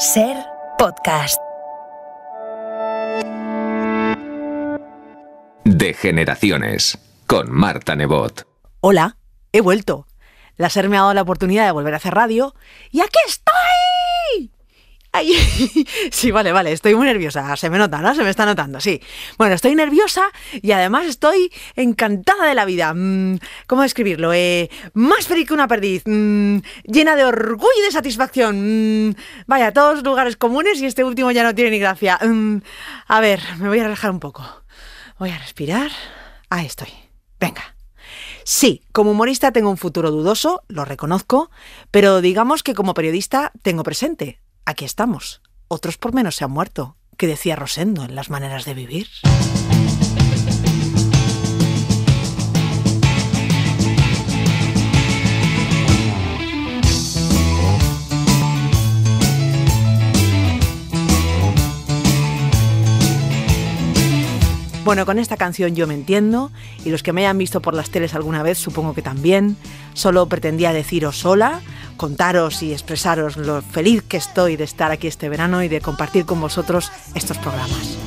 Ser podcast. De generaciones con Marta Nebot. Hola, he vuelto. La SER me ha dado la oportunidad de volver a hacer radio y aquí estoy. sí, vale, vale, estoy muy nerviosa. Se me nota, ¿no? Se me está notando, sí. Bueno, estoy nerviosa y además estoy encantada de la vida. Mm, ¿Cómo describirlo? Eh, más feliz que una perdiz. Mm, llena de orgullo y de satisfacción. Mm, vaya, todos lugares comunes y este último ya no tiene ni gracia. a ver, me voy a relajar un poco. Voy a respirar. Ahí estoy. Venga. Sí, como humorista tengo un futuro dudoso, lo reconozco, pero digamos que como periodista tengo presente, aquí estamos. Otros por menos se han muerto, que decía Rosendo en Las maneras de vivir. Bueno, con esta canción yo me entiendo, y los que me hayan visto por las teles alguna vez supongo que también, solo pretendía deciros hola, contaros y expresaros lo feliz que estoy de estar aquí este verano y de compartir con vosotros estos programas.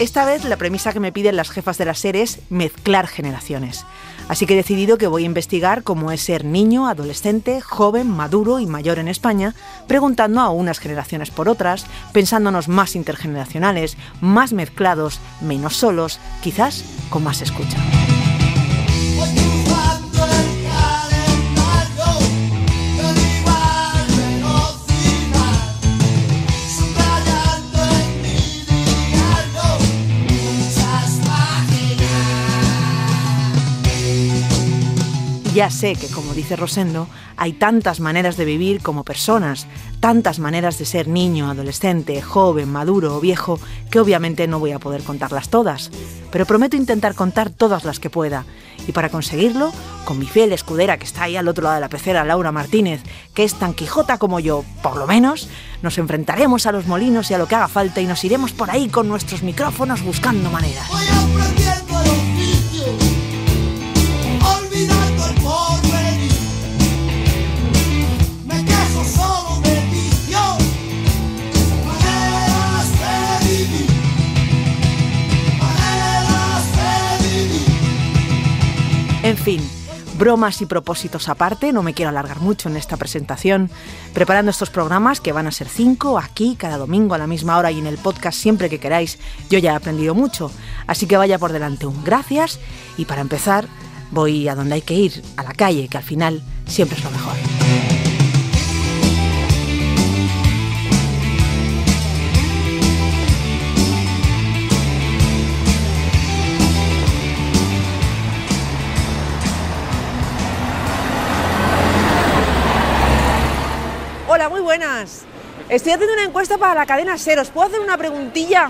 Esta vez la premisa que me piden las jefas de la serie es mezclar generaciones. Así que he decidido que voy a investigar cómo es ser niño, adolescente, joven, maduro y mayor en España, preguntando a unas generaciones por otras, pensándonos más intergeneracionales, más mezclados, menos solos, quizás con más escucha. Ya sé que, como dice Rosendo, hay tantas maneras de vivir como personas, tantas maneras de ser niño, adolescente, joven, maduro o viejo, que obviamente no voy a poder contarlas todas, pero prometo intentar contar todas las que pueda. Y para conseguirlo, con mi fiel escudera que está ahí al otro lado de la pecera, Laura Martínez, que es tan quijota como yo, por lo menos, nos enfrentaremos a los molinos y a lo que haga falta y nos iremos por ahí con nuestros micrófonos buscando maneras. fin, bromas y propósitos aparte, no me quiero alargar mucho en esta presentación, preparando estos programas que van a ser cinco aquí cada domingo a la misma hora y en el podcast siempre que queráis, yo ya he aprendido mucho, así que vaya por delante un gracias y para empezar voy a donde hay que ir, a la calle, que al final siempre es lo mejor. Estoy haciendo una encuesta para la cadena SER, ¿os ¿Puedo hacer una preguntilla?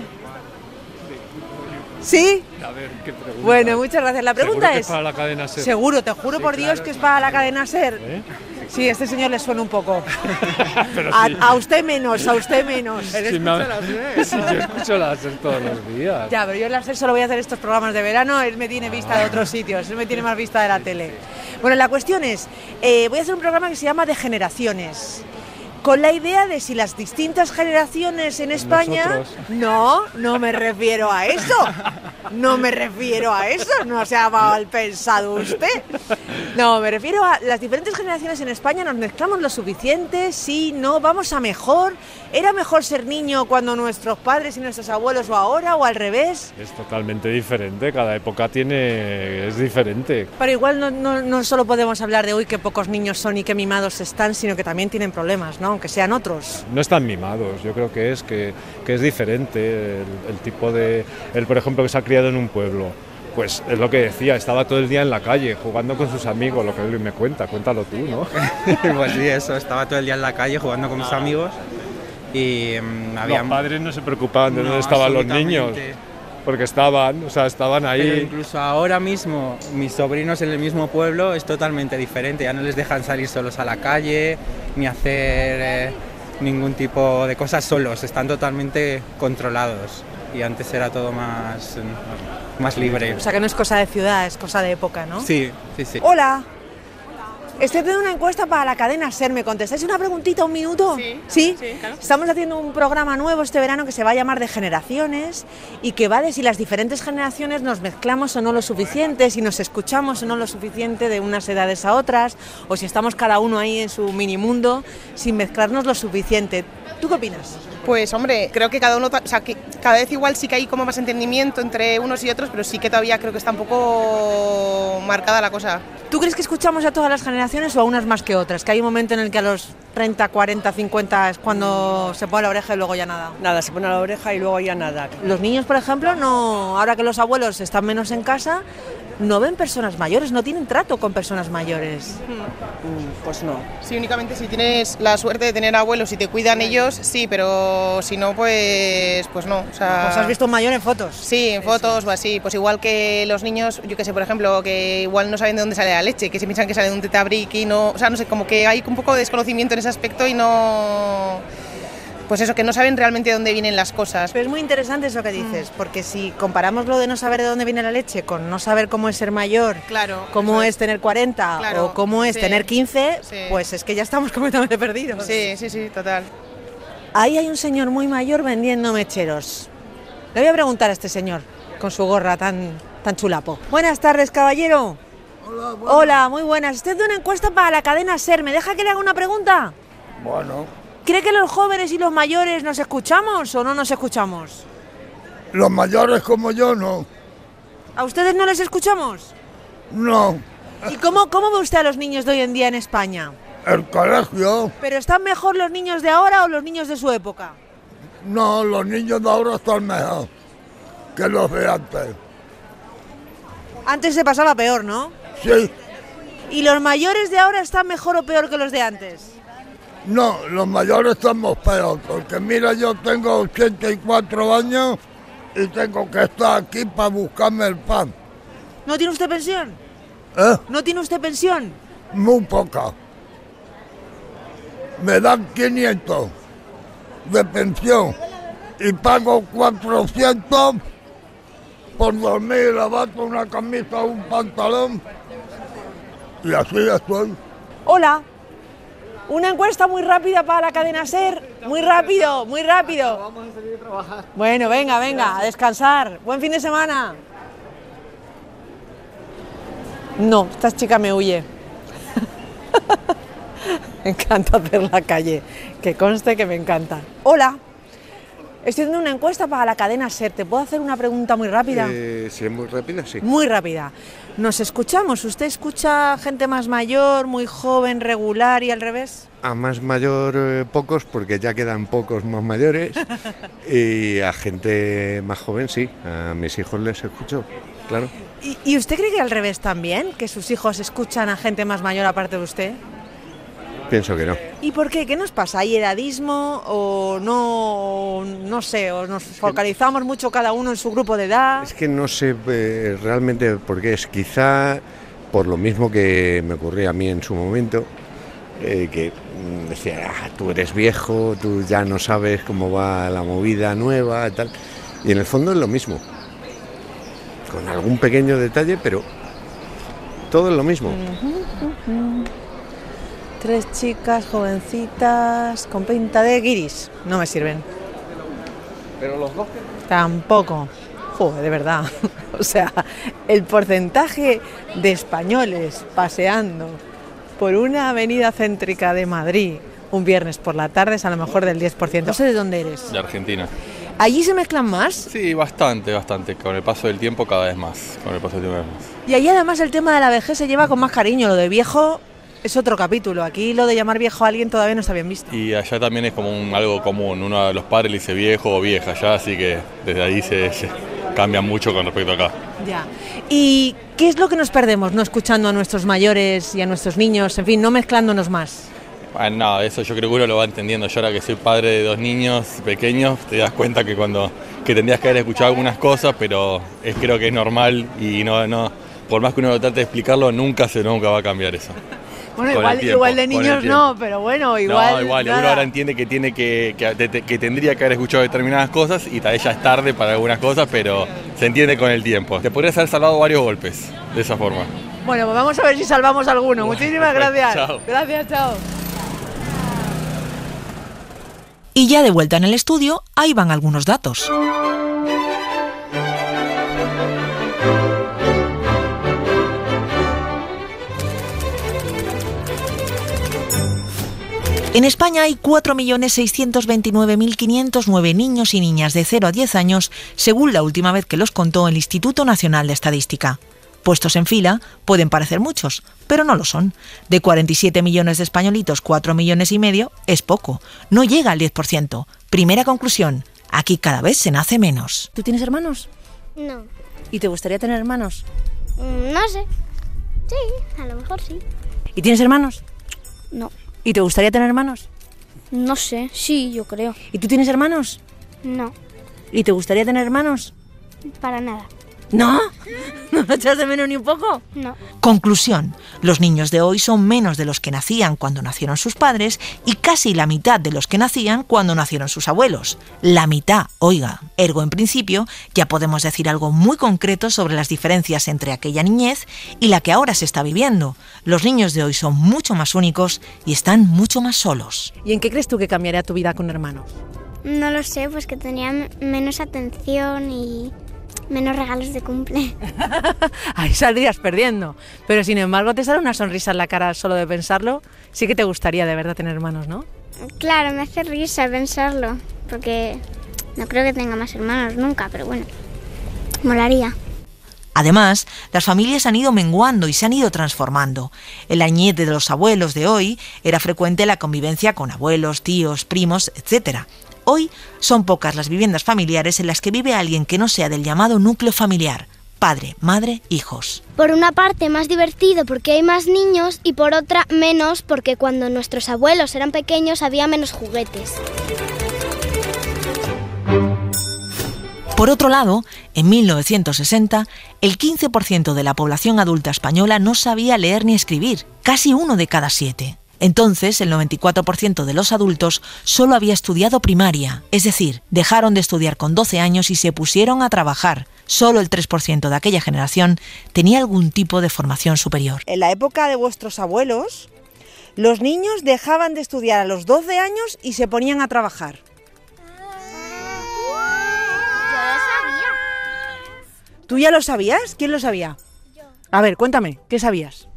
¿Sí? A ver, ¿qué pregunta? Bueno, muchas gracias. La pregunta es, para la cadena Ser. Seguro, te juro por Dios que es para la cadena Ser. ¿Eh? Sí, este señor le suena un poco. a, usted menos, a usted menos. Sí, yo escucho la SER todos los días. Ya, pero yo en SER solo voy a hacer estos programas de verano. Él me tiene vista de otros ah. sitios, él me tiene más vista de la tele. Bueno, la cuestión es, eh, voy a hacer un programa que se llama Degeneraciones. generaciones con la idea de si las distintas generaciones en España... No, no me refiero a eso. No me refiero a eso, no se ha mal pensado usted. No, me refiero a las diferentes generaciones en España, nos mezclamos lo suficiente, sí, no, vamos a mejor, ¿Era mejor ser niño cuando nuestros padres y nuestros abuelos o ahora o al revés? Es totalmente diferente, cada época tiene es diferente. Pero igual no, no, no solo podemos hablar de hoy que pocos niños son y que mimados están, sino que también tienen problemas, ¿no? Aunque sean otros. No están mimados, yo creo que es que, que es diferente el, tipo de el por ejemplo que se ha criado en un pueblo pues es lo que decía, estaba todo el día en la calle jugando con sus amigos, lo que él me cuenta, cuéntalo tú, ¿no? pues sí, eso, estaba todo el día en la calle jugando con mis amigos y mm, Los padres no se preocupaban de no, dónde estaban los niños. Porque estaban, o sea, estaban ahí. incluso ahora mismo, mis sobrinos en el mismo pueblo es totalmente diferente. Ya no les dejan salir solos a la calle, ni hacer eh, ningún tipo de cosas solos. Están totalmente controlados. Y antes era todo más, mm, más libre. O sea, que no es cosa de ciudad, es cosa de época, ¿no? Sí, sí, sí. Hola, Estoy de una encuesta para la cadena SER, ¿me contestáis una preguntita, un minuto? Sí, ¿Sí? Estamos haciendo un programa nuevo este verano que se va a llamar de generaciones y que va de si las diferentes generaciones nos mezclamos o no lo suficiente, si nos escuchamos o no lo suficiente de unas edades a otras, o si estamos cada uno ahí en su mini mundo sin mezclarnos lo suficiente. ¿Tú qué opinas? Pues hombre, creo que cada uno, cada vez igual sí que hay como más entendimiento entre unos y otros, pero sí que todavía creo que está un poco marcada la cosa. ¿Tú crees que escuchamos a todas las generaciones o a unas más que otras? Que hay un momento en el que a los 30, 40, 50 es cuando se pone la oreja y luego ya nada. Nada, se pone la oreja y luego ya nada. Los niños, por ejemplo, no, ahora que los abuelos están menos en casa, no ven personas mayores, no tienen trato con personas mayores. Mm, pues no. Sí, únicamente si tienes la suerte de tener abuelos y te cuidan ellos, sí, pero si no, pues, pues no. O sea, has visto un mayor en fotos. Sí, en fotos o así. Pues igual que los niños, yo que sé, por ejemplo, que igual no saben de dónde sale la leche, que se piensan que sale de un tetabric y no. O sea, no sé, como que hay un poco de desconocimiento en ese aspecto y no pues eso, que no saben realmente de dónde vienen las cosas. Pero es muy interesante eso que mm. dices, porque si comparamos lo de no saber de dónde viene la leche con no saber cómo es ser mayor, claro, cómo es. tener 40 o cómo es tener 15, pues es que ya estamos completamente perdidos. Sí, sí, sí, total. Ahí hay un señor muy mayor vendiendo mecheros. Le voy a preguntar a este señor con su gorra tan, tan chulapo. Buenas tardes, caballero. Hola, muy buenas. Usted de una encuesta para la cadena SER. ¿Me deja que le haga una pregunta? Bueno. ¿Cree que los jóvenes y los mayores nos escuchamos o no nos escuchamos? Los mayores como yo no. ¿A ustedes no les escuchamos? No. ¿Y cómo, cómo ve usted a los niños de hoy en día en España? El colegio. ¿Pero están mejor los niños de ahora o los niños de su época? No, los niños de ahora están mejor que los de antes. Antes se pasaba peor, ¿no? Sí. ¿Y los mayores de ahora están mejor o peor que los de antes? No, los mayores somos peor, porque mira, yo tengo 84 años y tengo que estar aquí para buscarme el pan. ¿No tiene usted pensión? ¿Eh? ¿No tiene usted pensión? Muy poca. Me dan 500 de pensión y pago 400 por dormir, lavar una camisa, un pantalón y así estoy. Hola. Una encuesta muy rápida para la cadena SER. Muy rápido, muy rápido. Vamos a seguir trabajando. Bueno, venga, venga, a descansar. Buen fin de semana. No, esta chica me huye. me encanta hacer la calle. Que conste que me encanta. Hola. Estoy haciendo una encuesta para la cadena SER. ¿Te puedo hacer una pregunta muy rápida? Eh, sí, muy rápida, sí. Muy rápida. ¿Nos escuchamos? ¿Usted escucha gente más mayor, muy joven, regular y al revés? A más mayor eh, pocos, porque ya quedan pocos más mayores. y a gente más joven sí. A mis hijos les escucho, claro. ¿Y, ¿Y usted cree que al revés también? ¿Que sus hijos escuchan a gente más mayor aparte de usted? Pienso que no. ¿Y por qué? ¿Qué nos pasa? ¿Hay edadismo o no, no sé, o nos focalizamos mucho cada uno en su grupo de edad? Es que no sé eh, realmente por qué es. Quizá por lo mismo que me ocurría a mí en su momento, eh, que mm, decía, ah, tú eres viejo, tú ya no sabes cómo va la movida nueva, tal. Y en el fondo es lo mismo, con algún pequeño detalle, pero todo es lo mismo tres chicas jovencitas con pinta de guiris. No me sirven. ¿Pero los dos? Tampoco. Joder, de verdad. O sea, el porcentaje de españoles paseando por una avenida céntrica de Madrid un viernes por la tarde es a lo mejor del 10%. No sé de dónde eres. De Argentina. ¿Allí se mezclan más? Sí, bastante, bastante. Con el paso del tiempo cada vez más. Con el paso del tiempo Y ahí además el tema de la vejez se lleva con más cariño. Lo de viejo es otro capítulo. Aquí lo de llamar viejo a alguien todavía no está bien visto. Y allá también es como algo común. Uno de los padres le dice viejo o vieja Ya así que desde ahí se, cambia mucho con respecto acá. Ya. ¿Y qué es lo que nos perdemos no escuchando a nuestros mayores y a nuestros niños? En fin, no mezclándonos más. Bueno, ah, no, eso yo creo que uno lo va entendiendo. Yo ahora que soy padre de dos niños pequeños, te das cuenta que cuando que tendrías que haber escuchado algunas cosas, pero es, creo que es normal y no, no, por más que uno lo trate de explicarlo, nunca se nunca va a cambiar eso. Bueno, igual, de niños no, pero bueno, igual. No, igual, uno ahora entiende que tiene que, que, tendría que haber escuchado determinadas cosas y tal vez ya es tarde para algunas cosas, pero se entiende con el tiempo. Te podrías haber salvado varios golpes de esa forma. Bueno, pues vamos a ver si salvamos alguno. Muchísimas gracias. Chao. Gracias, chao. Y ya de vuelta en el estudio, ahí van algunos datos. En España hay 4.629.509 niños y niñas de 0 a 10 años, según la última vez que los contó el Instituto Nacional de Estadística. Puestos en fila pueden parecer muchos, pero no lo son. De 47 millones de españolitos, 4 millones y medio es poco. No llega al 10%. Primera conclusión, aquí cada vez se nace menos. ¿Tú tienes hermanos? No. ¿Y te gustaría tener hermanos? Mm, no sé. Sí, a lo mejor sí. ¿Y tienes hermanos? No. ¿Y te gustaría tener hermanos? No sé, sí, yo creo. ¿Y tú tienes hermanos? No. ¿Y te gustaría tener hermanos? Para nada. ¿No? ¿No lo echas de menos ni un poco? No. Conclusión. Los niños de hoy son menos de los que nacían cuando nacieron sus padres y casi la mitad de los que nacían cuando nacieron sus abuelos. La mitad, oiga. Ergo, en principio, ya podemos decir algo muy concreto sobre las diferencias entre aquella niñez y la que ahora se está viviendo. Los niños de hoy son mucho más únicos y están mucho más solos. ¿Y en qué crees tú que cambiaría tu vida con hermano? No lo sé, pues que tenían menos atención y menos regalos de cumple. Ahí saldrías perdiendo. Pero sin embargo, te sale una sonrisa en la cara solo de pensarlo. Sí que te gustaría de verdad tener hermanos, ¿no? Claro, me hace risa pensarlo, porque no creo que tenga más hermanos nunca, pero bueno, molaría. Además, las familias han ido menguando y se han ido transformando. El añete de los abuelos de hoy era frecuente la convivencia con abuelos, tíos, primos, etc. Hoy son pocas las viviendas familiares en las que vive alguien que no sea del llamado núcleo familiar, padre, madre, hijos. Por una parte más divertido porque hay más niños y por otra menos porque cuando nuestros abuelos eran pequeños había menos juguetes. Por otro lado, en 1960, el 15% de la población adulta española no sabía leer ni escribir, casi uno de cada siete. Entonces, el 94% de los adultos solo había estudiado primaria, es decir, dejaron de estudiar con 12 años y se pusieron a trabajar. Solo el 3% de aquella generación tenía algún tipo de formación superior. En la época de vuestros abuelos, los niños dejaban de estudiar a los 12 años y se ponían a trabajar. ¿Tú ya lo sabías? ¿Quién lo sabía? Yo. A ver, cuéntame, ¿qué sabías?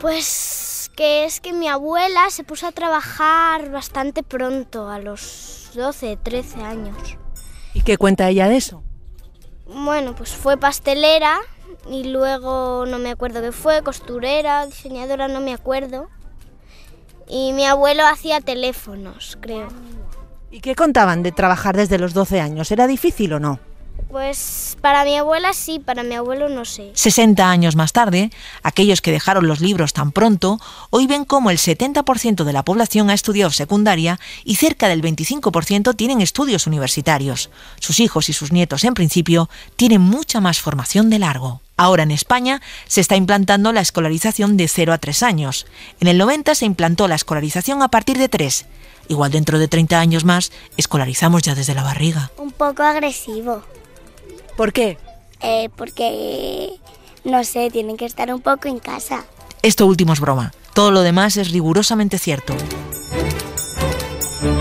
Pues que es que mi abuela se puso a trabajar bastante pronto, a los 12, 13 años. ¿Y qué cuenta ella de eso? Bueno, pues fue pastelera y luego no me acuerdo qué fue, costurera, diseñadora, no me acuerdo. Y mi abuelo hacía teléfonos, creo. ¿Y qué contaban de trabajar desde los 12 años? ¿Era difícil o no? Pues para mi abuela sí, para mi abuelo no sé. 60 años más tarde, aquellos que dejaron los libros tan pronto, hoy ven como el 70% de la población ha estudiado secundaria y cerca del 25% tienen estudios universitarios. Sus hijos y sus nietos, en principio, tienen mucha más formación de largo. Ahora en España se está implantando la escolarización de 0 a 3 años. En el 90 se implantó la escolarización a partir de 3. Igual dentro de 30 años más, escolarizamos ya desde la barriga. Un poco agresivo. ¿Por qué? Eh, porque, no sé, tienen que estar un poco en casa. Esto último es broma. Todo lo demás es rigurosamente cierto.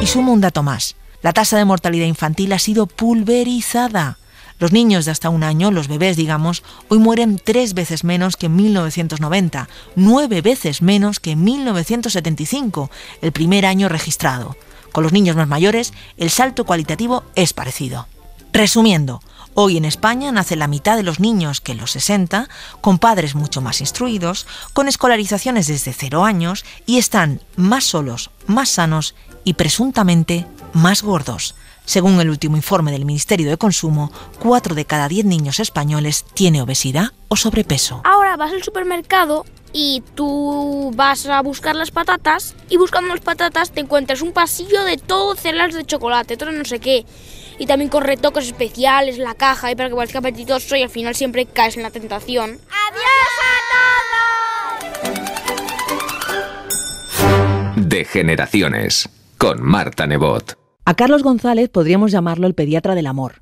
Y sumo un dato más. La tasa de mortalidad infantil ha sido pulverizada. Los niños de hasta un año, los bebés, digamos, hoy mueren tres veces menos que en 1990, nueve veces menos que en 1975, el primer año registrado. Con los niños más mayores, el salto cualitativo es parecido. Resumiendo, Hoy en España nace la mitad de los niños que en los 60, con padres mucho más instruidos, con escolarizaciones desde cero años y están más solos, más sanos y presuntamente más gordos. Según el último informe del Ministerio de Consumo, 4 de cada 10 niños españoles tiene obesidad o sobrepeso. Ahora vas al supermercado y tú vas a buscar las patatas y buscando las patatas te encuentras un pasillo de todo celas de chocolate, todo no sé qué y también con retoques especiales, la caja, y para que parezca apetitoso y al final siempre caes en la tentación. ¡Adiós a todos! De generaciones, con Marta Nebot. A Carlos González podríamos llamarlo el pediatra del amor.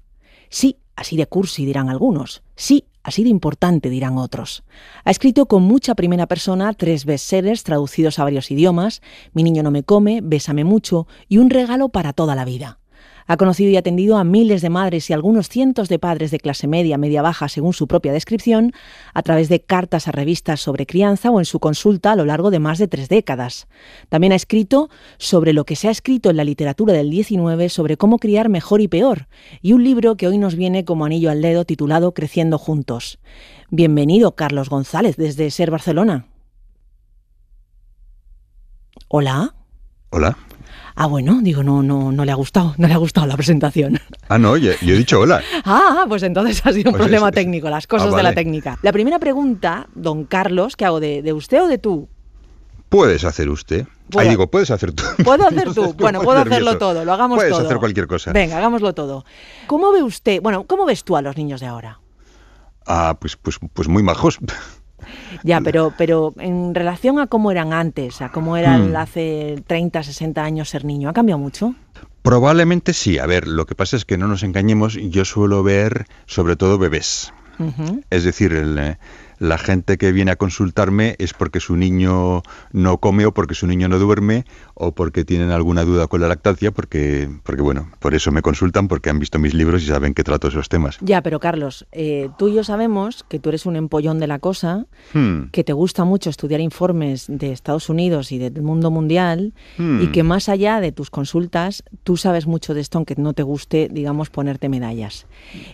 Sí, así de cursi dirán algunos. Sí, así de importante dirán otros. Ha escrito con mucha primera persona tres beseres traducidos a varios idiomas, Mi niño no me come, Bésame mucho y Un regalo para toda la vida. Ha conocido y atendido a miles de madres y algunos cientos de padres de clase media, media baja, según su propia descripción, a través de cartas a revistas sobre crianza o en su consulta a lo largo de más de tres décadas. También ha escrito sobre lo que se ha escrito en la literatura del 19 sobre cómo criar mejor y peor, y un libro que hoy nos viene como anillo al dedo titulado Creciendo Juntos. Bienvenido, Carlos González, desde Ser Barcelona. Hola. Hola. Ah, bueno, digo, no, no, no le ha gustado, no le ha gustado la presentación. Ah, no, yo, he dicho hola. ah, pues entonces ha sido un pues problema técnico, las cosas ah, de la técnica. La primera pregunta, don Carlos, ¿qué hago? ¿De, usted o de tú? Puedes hacer usted. Ah, digo, puedes hacer tú. Puedo hacer tú. bueno, puedo hacerlo todo, lo hagamos todo. Puedes hacer cualquier cosa. Venga, hagámoslo todo. ¿Cómo ve usted, bueno, cómo ves tú a los niños de ahora? Ah, pues, pues, pues muy majos. Ya, pero, pero en relación a cómo eran antes, a cómo eran hmm. hace 30, 60 años ser niño, ¿ha cambiado mucho? Probablemente sí. A ver, lo que pasa es que no nos engañemos, yo suelo ver sobre todo bebés. Es decir, eh, la gente que viene a consultarme es porque su niño no come o porque su niño no duerme o porque tienen alguna duda con la lactancia, porque, porque bueno, por eso me consultan, porque han visto mis libros y saben que trato esos temas. Ya, pero Carlos, eh, tú y yo sabemos que tú eres un empollón de la cosa, hmm. que te gusta mucho estudiar informes de Estados Unidos y del mundo mundial, y hmm. que más allá de tus consultas, tú sabes mucho de esto, aunque no te guste, digamos, ponerte medallas.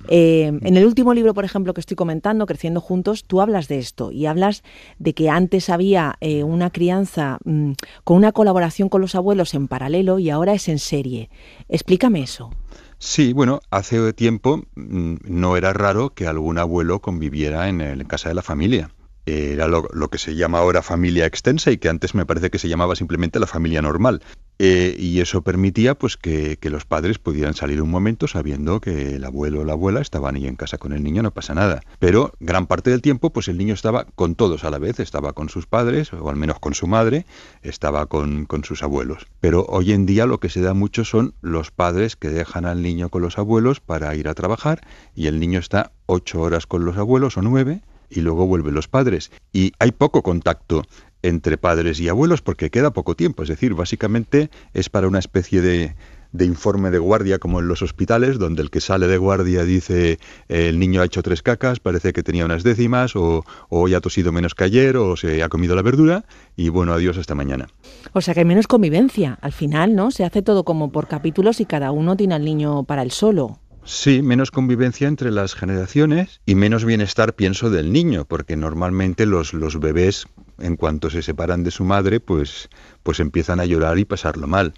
Eh, en el último libro, por ejemplo, que estoy comentando, Creciendo Juntos, tú hablas de esto y hablas de que antes había eh, una crianza mm, con una colaboración con los abuelos en paralelo y ahora es en serie. Explícame eso. Sí, bueno, hace tiempo mm, no era raro que algún abuelo conviviera en, el, casa de la familia era lo, que se llama ahora familia extensa y que antes me parece que se llamaba simplemente la familia normal. Eh, y eso permitía pues que, los padres pudieran salir un momento sabiendo que el abuelo o la abuela estaban ahí en casa con el niño, no pasa nada. Pero gran parte del tiempo pues el niño estaba con todos a la vez, estaba con sus padres o al menos con su madre, estaba con sus abuelos. Pero hoy en día lo que se da mucho son los padres que dejan al niño con los abuelos para ir a trabajar y el niño está ocho horas con los abuelos o nueve y luego vuelven los padres. Y hay poco contacto entre padres y abuelos porque queda poco tiempo. Es decir, básicamente es para una especie de, de informe de guardia como en los hospitales, donde el que sale de guardia dice el niño ha hecho tres cacas, parece que tenía unas décimas, o, hoy ha tosido menos que ayer, o se ha comido la verdura, y bueno, adiós hasta mañana. O sea que hay menos convivencia, al final, ¿no? Se hace todo como por capítulos y cada uno tiene al niño para el solo. Sí, menos convivencia entre las generaciones y menos bienestar, pienso, del niño, porque normalmente los, los bebés, en cuanto se separan de su madre, pues, pues empiezan a llorar y pasarlo mal.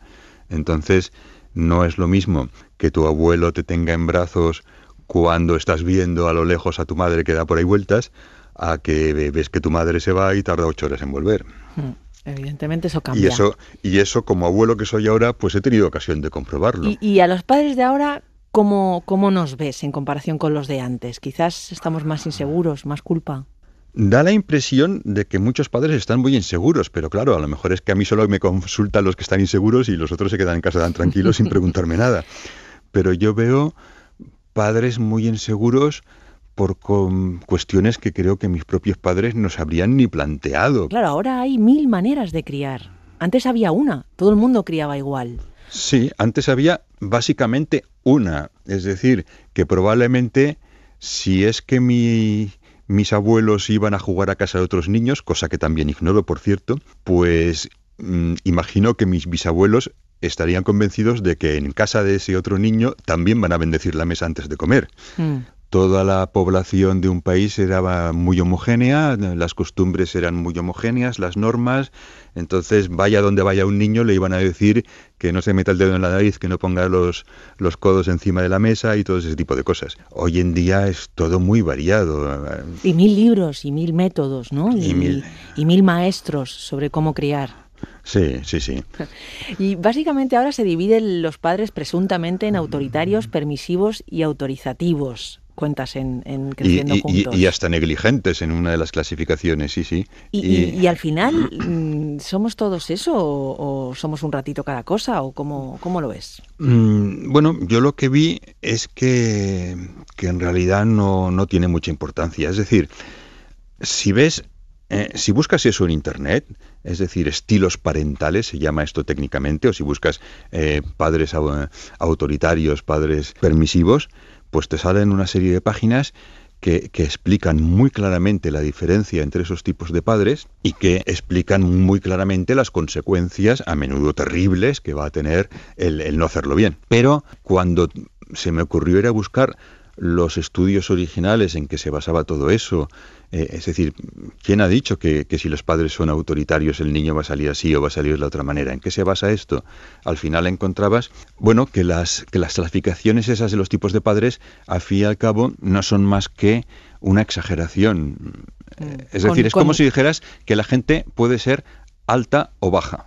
Entonces, no es lo mismo que tu abuelo te tenga en brazos cuando estás viendo a lo lejos a tu madre que da por ahí vueltas, a que ves que tu madre se va y tarda ocho horas en volver. Hmm, evidentemente eso cambia. Y eso, y eso como abuelo que soy ahora, pues he tenido ocasión de comprobarlo. Y, y a los padres de ahora, ¿Cómo, nos ves en comparación con los de antes? Quizás estamos más inseguros, más culpa. Da la impresión de que muchos padres están muy inseguros, pero claro, a lo mejor es que a mí solo me consultan los que están inseguros y los otros se quedan en casa tan tranquilos sin preguntarme nada. Pero yo veo padres muy inseguros por cuestiones que creo que mis propios padres se habrían ni planteado. Claro, ahora hay mil maneras de criar. Antes había una, todo el mundo criaba igual. Sí, antes había básicamente una, es decir, que probablemente si es que mi, mis abuelos iban a jugar a casa de otros niños, cosa que también ignoro, por cierto, pues mm, imagino que mis bisabuelos estarían convencidos de que en casa de ese otro niño también van a bendecir la mesa antes de comer. Mm toda la población de un país era muy homogénea, las costumbres eran muy homogéneas, las normas, entonces vaya donde vaya un niño le iban a decir que no se meta el dedo en la nariz, que no ponga los, los codos encima de la mesa y todo ese tipo de cosas. Hoy en día es todo muy variado. Y mil libros y mil métodos, ¿no? y, mil... y mil maestros sobre cómo criar. Sí, sí, sí. Y básicamente ahora se dividen los padres presuntamente en autoritarios, permisivos y autorizativos cuentas en, Creciendo y, Juntos. Y, hasta negligentes en una de las clasificaciones, sí, sí. Y, al final, mm, ¿somos todos eso o, somos un ratito cada cosa o cómo, cómo lo ves? Mm, bueno, yo lo que vi es que, en realidad no, tiene mucha importancia. Es decir, si ves... Eh, si buscas eso en internet, es decir, estilos parentales, se llama esto técnicamente, o si buscas eh, padres eh, autoritarios, padres permisivos, pues te salen una serie de páginas que, explican muy claramente la diferencia entre esos tipos de padres y que explican muy claramente las consecuencias, a menudo terribles, que va a tener el, el no hacerlo bien. Pero cuando se me ocurrió ir a buscar los estudios originales en que se basaba todo eso eh, es decir, ¿quién ha dicho que, si los padres son autoritarios el niño va a salir así o va a salir de la otra manera? ¿En qué se basa esto? Al final encontrabas, bueno, que las, que las clasificaciones esas de los tipos de padres, al fin y al cabo, no son más que una exageración. Mm. Es decir, es como si dijeras que la gente puede ser alta o baja.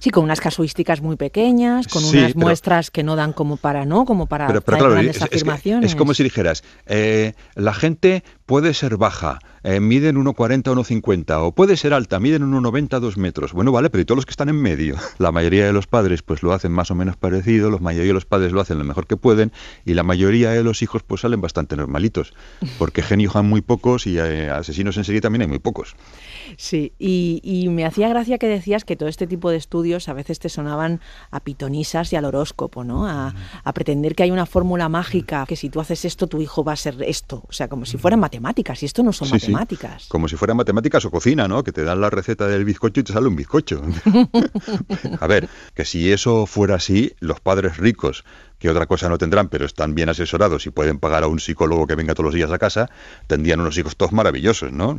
Sí, con unas casuísticas muy pequeñas, con unas muestras que no dan como para no, como para pero, es, afirmaciones. Es, como si dijeras, eh, la gente puede ser baja, eh, miden 1,40, 1,50, o puede ser alta, miden 1,90, 2 metros. Bueno, vale, pero ¿y todos los que están en medio? La mayoría de los padres pues lo hacen más o menos parecido, la mayoría de los padres lo hacen lo mejor que pueden, y la mayoría de los hijos pues salen bastante normalitos, porque genio han muy pocos y eh, asesinos en serie también hay muy pocos. Sí, y, me hacía gracia que decías que todo este tipo de estudios a veces te sonaban a pitonisas y al horóscopo, ¿no? A, mm. pretender que hay una fórmula mm. mágica, que si tú haces esto, tu hijo va a ser esto. O sea, como si mm. fueran matemáticas, y esto no son matemáticas. Como si fueran matemáticas o cocina, ¿no? Que te dan la receta del bizcocho y te sale un bizcocho. a ver, que si eso fuera así, los padres ricos que otra cosa no tendrán, pero están bien asesorados y pueden pagar a un psicólogo que venga todos los días a casa, tendrían unos hijos todos maravillosos, ¿no?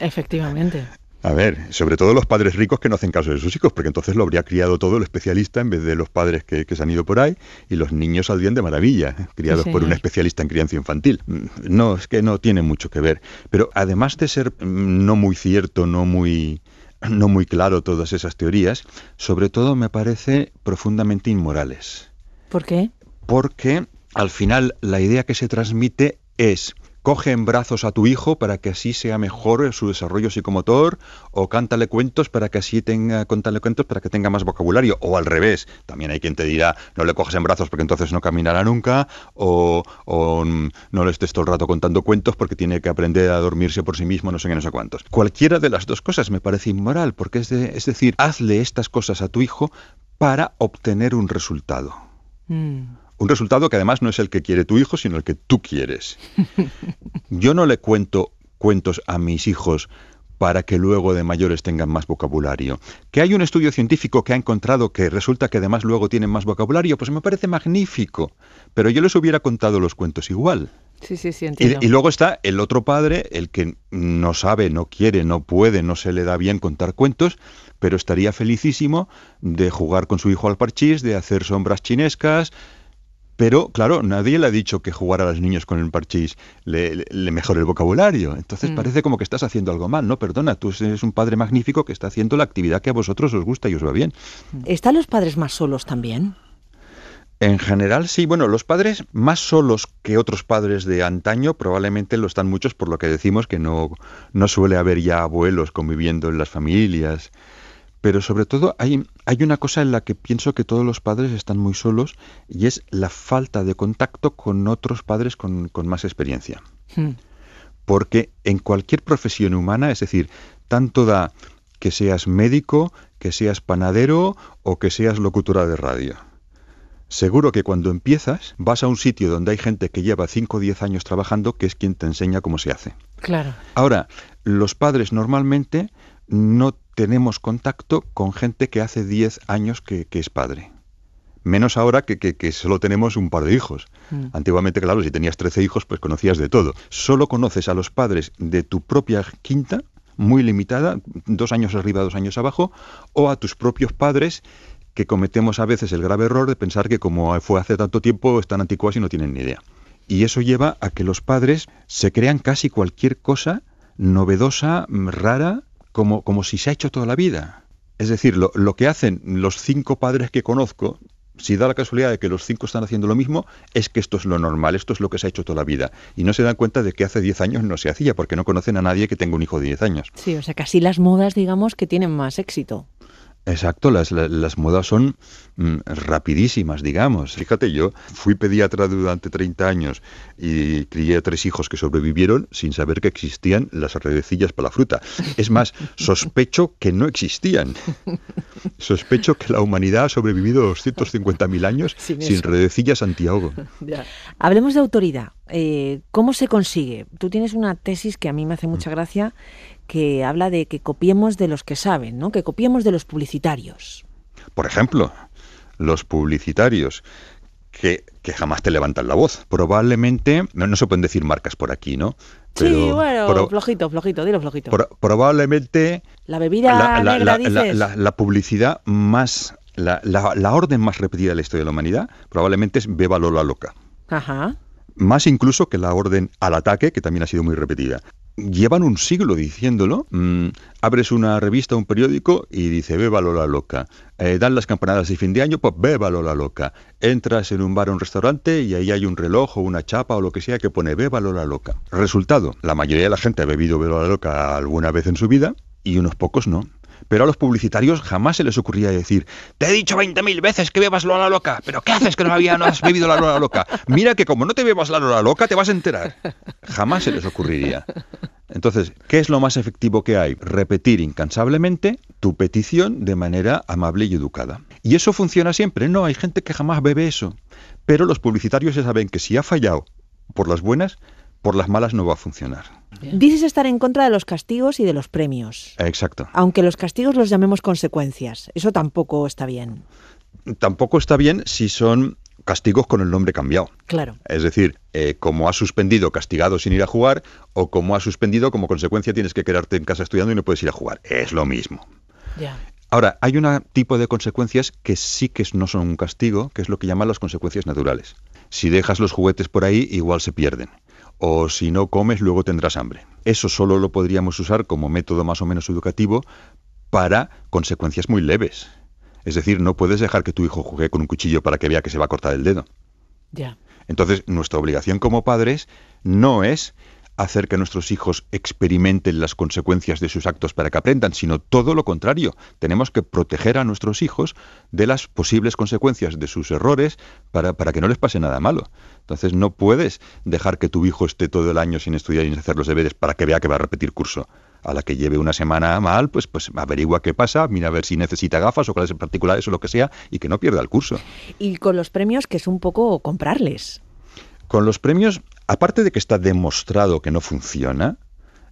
Efectivamente. A ver, sobre todo los padres ricos que no hacen caso de sus hijos, porque entonces lo habría criado todo el especialista en vez de los padres que, se han ido por ahí y los niños al saldrían de maravilla, eh, criados por un especialista en crianza infantil. Mm, no, es que no tiene mucho que ver. Pero además de ser mm, no muy cierto, no muy, no muy claro todas esas teorías, sobre todo me parece profundamente inmorales. ¿Por qué? Porque al final la idea que se transmite es coge en brazos a tu hijo para que así sea mejor su desarrollo psicomotor, o cántale cuentos para que así tenga, contale cuentos para que tenga más vocabulario, o al revés, también hay quien te dirá, no le coges en brazos porque entonces no caminará nunca, o, mm, no le estés todo el rato contando cuentos porque tiene que aprender a dormirse por sí mismo, no sé qué, no sé cuántos. Cualquiera de las dos cosas me parece inmoral, porque es, decir, hazle estas cosas a tu hijo para obtener un resultado. Mm. Un resultado que además no es el que quiere tu hijo, sino el que tú quieres. Yo no le cuento cuentos a mis hijos para que luego de mayores tengan más vocabulario. Que hay un estudio científico que ha encontrado que resulta que además luego tienen más vocabulario, pues me parece magnífico. Pero yo les hubiera contado los cuentos igual. Sí, sí, sí, entiendo. Y, y, luego está el otro padre, el que no sabe, no quiere, no puede, no se le da bien contar cuentos, pero estaría felicísimo de jugar con su hijo al parchís, de hacer sombras chinescas, pero, claro, nadie le ha dicho que jugar a los niños con el parchís le, mejore el vocabulario. Entonces mm. parece como que estás haciendo algo mal, ¿no? Perdona, tú eres un padre magnífico que está haciendo la actividad que a vosotros os gusta y os va bien. Mm. ¿Están los padres más solos también? En general, sí. Bueno, los padres más solos que otros padres de antaño probablemente lo están muchos por lo que decimos que no, no suele haber ya abuelos conviviendo en las familias. Pero sobre todo hay, hay una cosa en la que pienso que todos los padres están muy solos y es la falta de contacto con otros padres con, con más experiencia. Hmm. Porque en cualquier profesión humana, es decir, tanto da que seas médico, que seas panadero o que seas locutora de radio. Seguro que cuando empiezas vas a un sitio donde hay gente que lleva 5 o 10 años trabajando, que es quien te enseña cómo se hace. Claro. Ahora, los padres normalmente no tenemos contacto con gente que hace 10 años que, es padre. Menos ahora que, solo tenemos un par de hijos. Mm. Antiguamente, claro, si tenías 13 hijos, pues conocías de todo. Solo conoces a los padres de tu propia quinta, muy limitada, dos años arriba, dos años abajo, o a tus propios padres que cometemos a veces el grave error de pensar que como fue hace tanto tiempo están anticuados y no tienen ni idea. Y eso lleva a que los padres se crean casi cualquier cosa novedosa, rara, como, como si se ha hecho toda la vida. Es decir, lo, que hacen los cinco padres que conozco, si da la casualidad de que los cinco están haciendo lo mismo, es que esto es lo normal, esto es lo que se ha hecho toda la vida. Y no se dan cuenta de que hace 10 años no se hacía, porque no conocen a nadie que tenga un hijo de 10 años. Sí, o sea, casi las modas, digamos, que tienen más éxito. Exacto, las, las, modas son mm, rapidísimas, digamos. Fíjate, yo fui pediatra durante 30 años y crié a tres hijos que sobrevivieron sin saber que existían las redecillas para la fruta. Es más, sospecho que no existían. Sospecho que la humanidad ha sobrevivido 250.000 años sin, redecillas antiahogo. Hablemos de autoridad. Eh, ¿Cómo se consigue? Tú tienes una tesis que a mí me hace mucha mm. gracia, que habla de que copiemos de los que saben, ¿no? que copiemos de los publicitarios. Por ejemplo, los publicitarios que, que jamás te levantan la voz. Probablemente, no, se pueden decir marcas por aquí, ¿no? sí, bueno, flojito, flojito, dilo flojito. probablemente... La bebida la, la, la publicidad más... La, orden más repetida en la historia de la humanidad probablemente es Beba Lola loca. Ajá. Más incluso que la orden al ataque, que también ha sido muy repetida llevan un siglo diciéndolo. Mm, abres una revista, un periódico y dice, bébalo la loca. Eh, dan las campanadas de fin de año, pues bébalo la loca. Entras en un bar o un restaurante y ahí hay un reloj o una chapa o lo que sea que pone, bébalo la loca. Resultado, la mayoría de la gente ha bebido bébalo la loca alguna vez en su vida y unos pocos no. Pero a los publicitarios jamás se les ocurría decir, te he dicho 20.000 veces que bebas la loca, pero ¿qué haces que no, había, no has bebido la Lola loca? Mira que como no te bebas la Lola loca te vas a enterar. Jamás se les ocurriría. Entonces, ¿qué es lo más efectivo que hay? Repetir incansablemente tu petición de manera amable y educada. Y eso funciona siempre. No, hay gente que jamás bebe eso. Pero los publicitarios ya saben que si ha fallado por las buenas, por las malas no va a funcionar. Dices estar en contra de los castigos y de los premios. Exacto. Aunque los castigos los llamemos consecuencias. Eso tampoco está bien. Tampoco está bien si son castigos con el nombre cambiado. Claro. Es decir, eh, como ha suspendido castigado sin ir a jugar o como ha suspendido como consecuencia tienes que quedarte en casa estudiando y no puedes ir a jugar. Es lo mismo. Ya. Ahora, hay un tipo de consecuencias que sí que no son un castigo, que es lo que llaman las consecuencias naturales. Si dejas los juguetes por ahí, igual se pierden o si no comes luego tendrás hambre. Eso solo lo podríamos usar como método más o menos educativo para consecuencias muy leves. Es decir, no puedes dejar que tu hijo juegue con un cuchillo para que vea que se va a cortar el dedo. Ya. Entonces, nuestra obligación como padres no es hacer que nuestros hijos experimenten las consecuencias de sus actos para que aprendan, sino todo lo contrario. Tenemos que proteger a nuestros hijos de las posibles consecuencias de sus errores para, para que no les pase nada malo. Entonces no puedes dejar que tu hijo esté todo el año sin estudiar y sin hacer los deberes para que vea que va a repetir curso. A la que lleve una semana mal, pues, pues averigua qué pasa, mira a ver si necesita gafas o clases particulares o lo que sea y que no pierda el curso. Y con los premios, que es un poco comprarles. Con los premios aparte de que está demostrado que no funciona,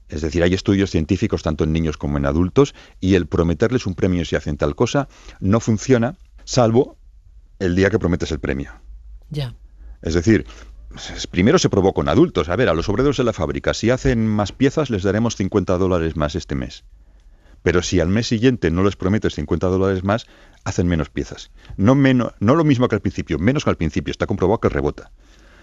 es decir, hay estudios científicos tanto en niños como en adultos y el prometerles un premio si hacen tal cosa no funciona, salvo el día que prometes el premio. Ya. Es decir, primero se probó con adultos. A ver, a los obreros de la fábrica, si hacen más piezas les daremos 50 dólares más este mes. Pero si al mes siguiente no les prometes 50 dólares más, hacen menos piezas. No, menos, no lo mismo que al principio, menos que al principio. Está comprobado que rebota.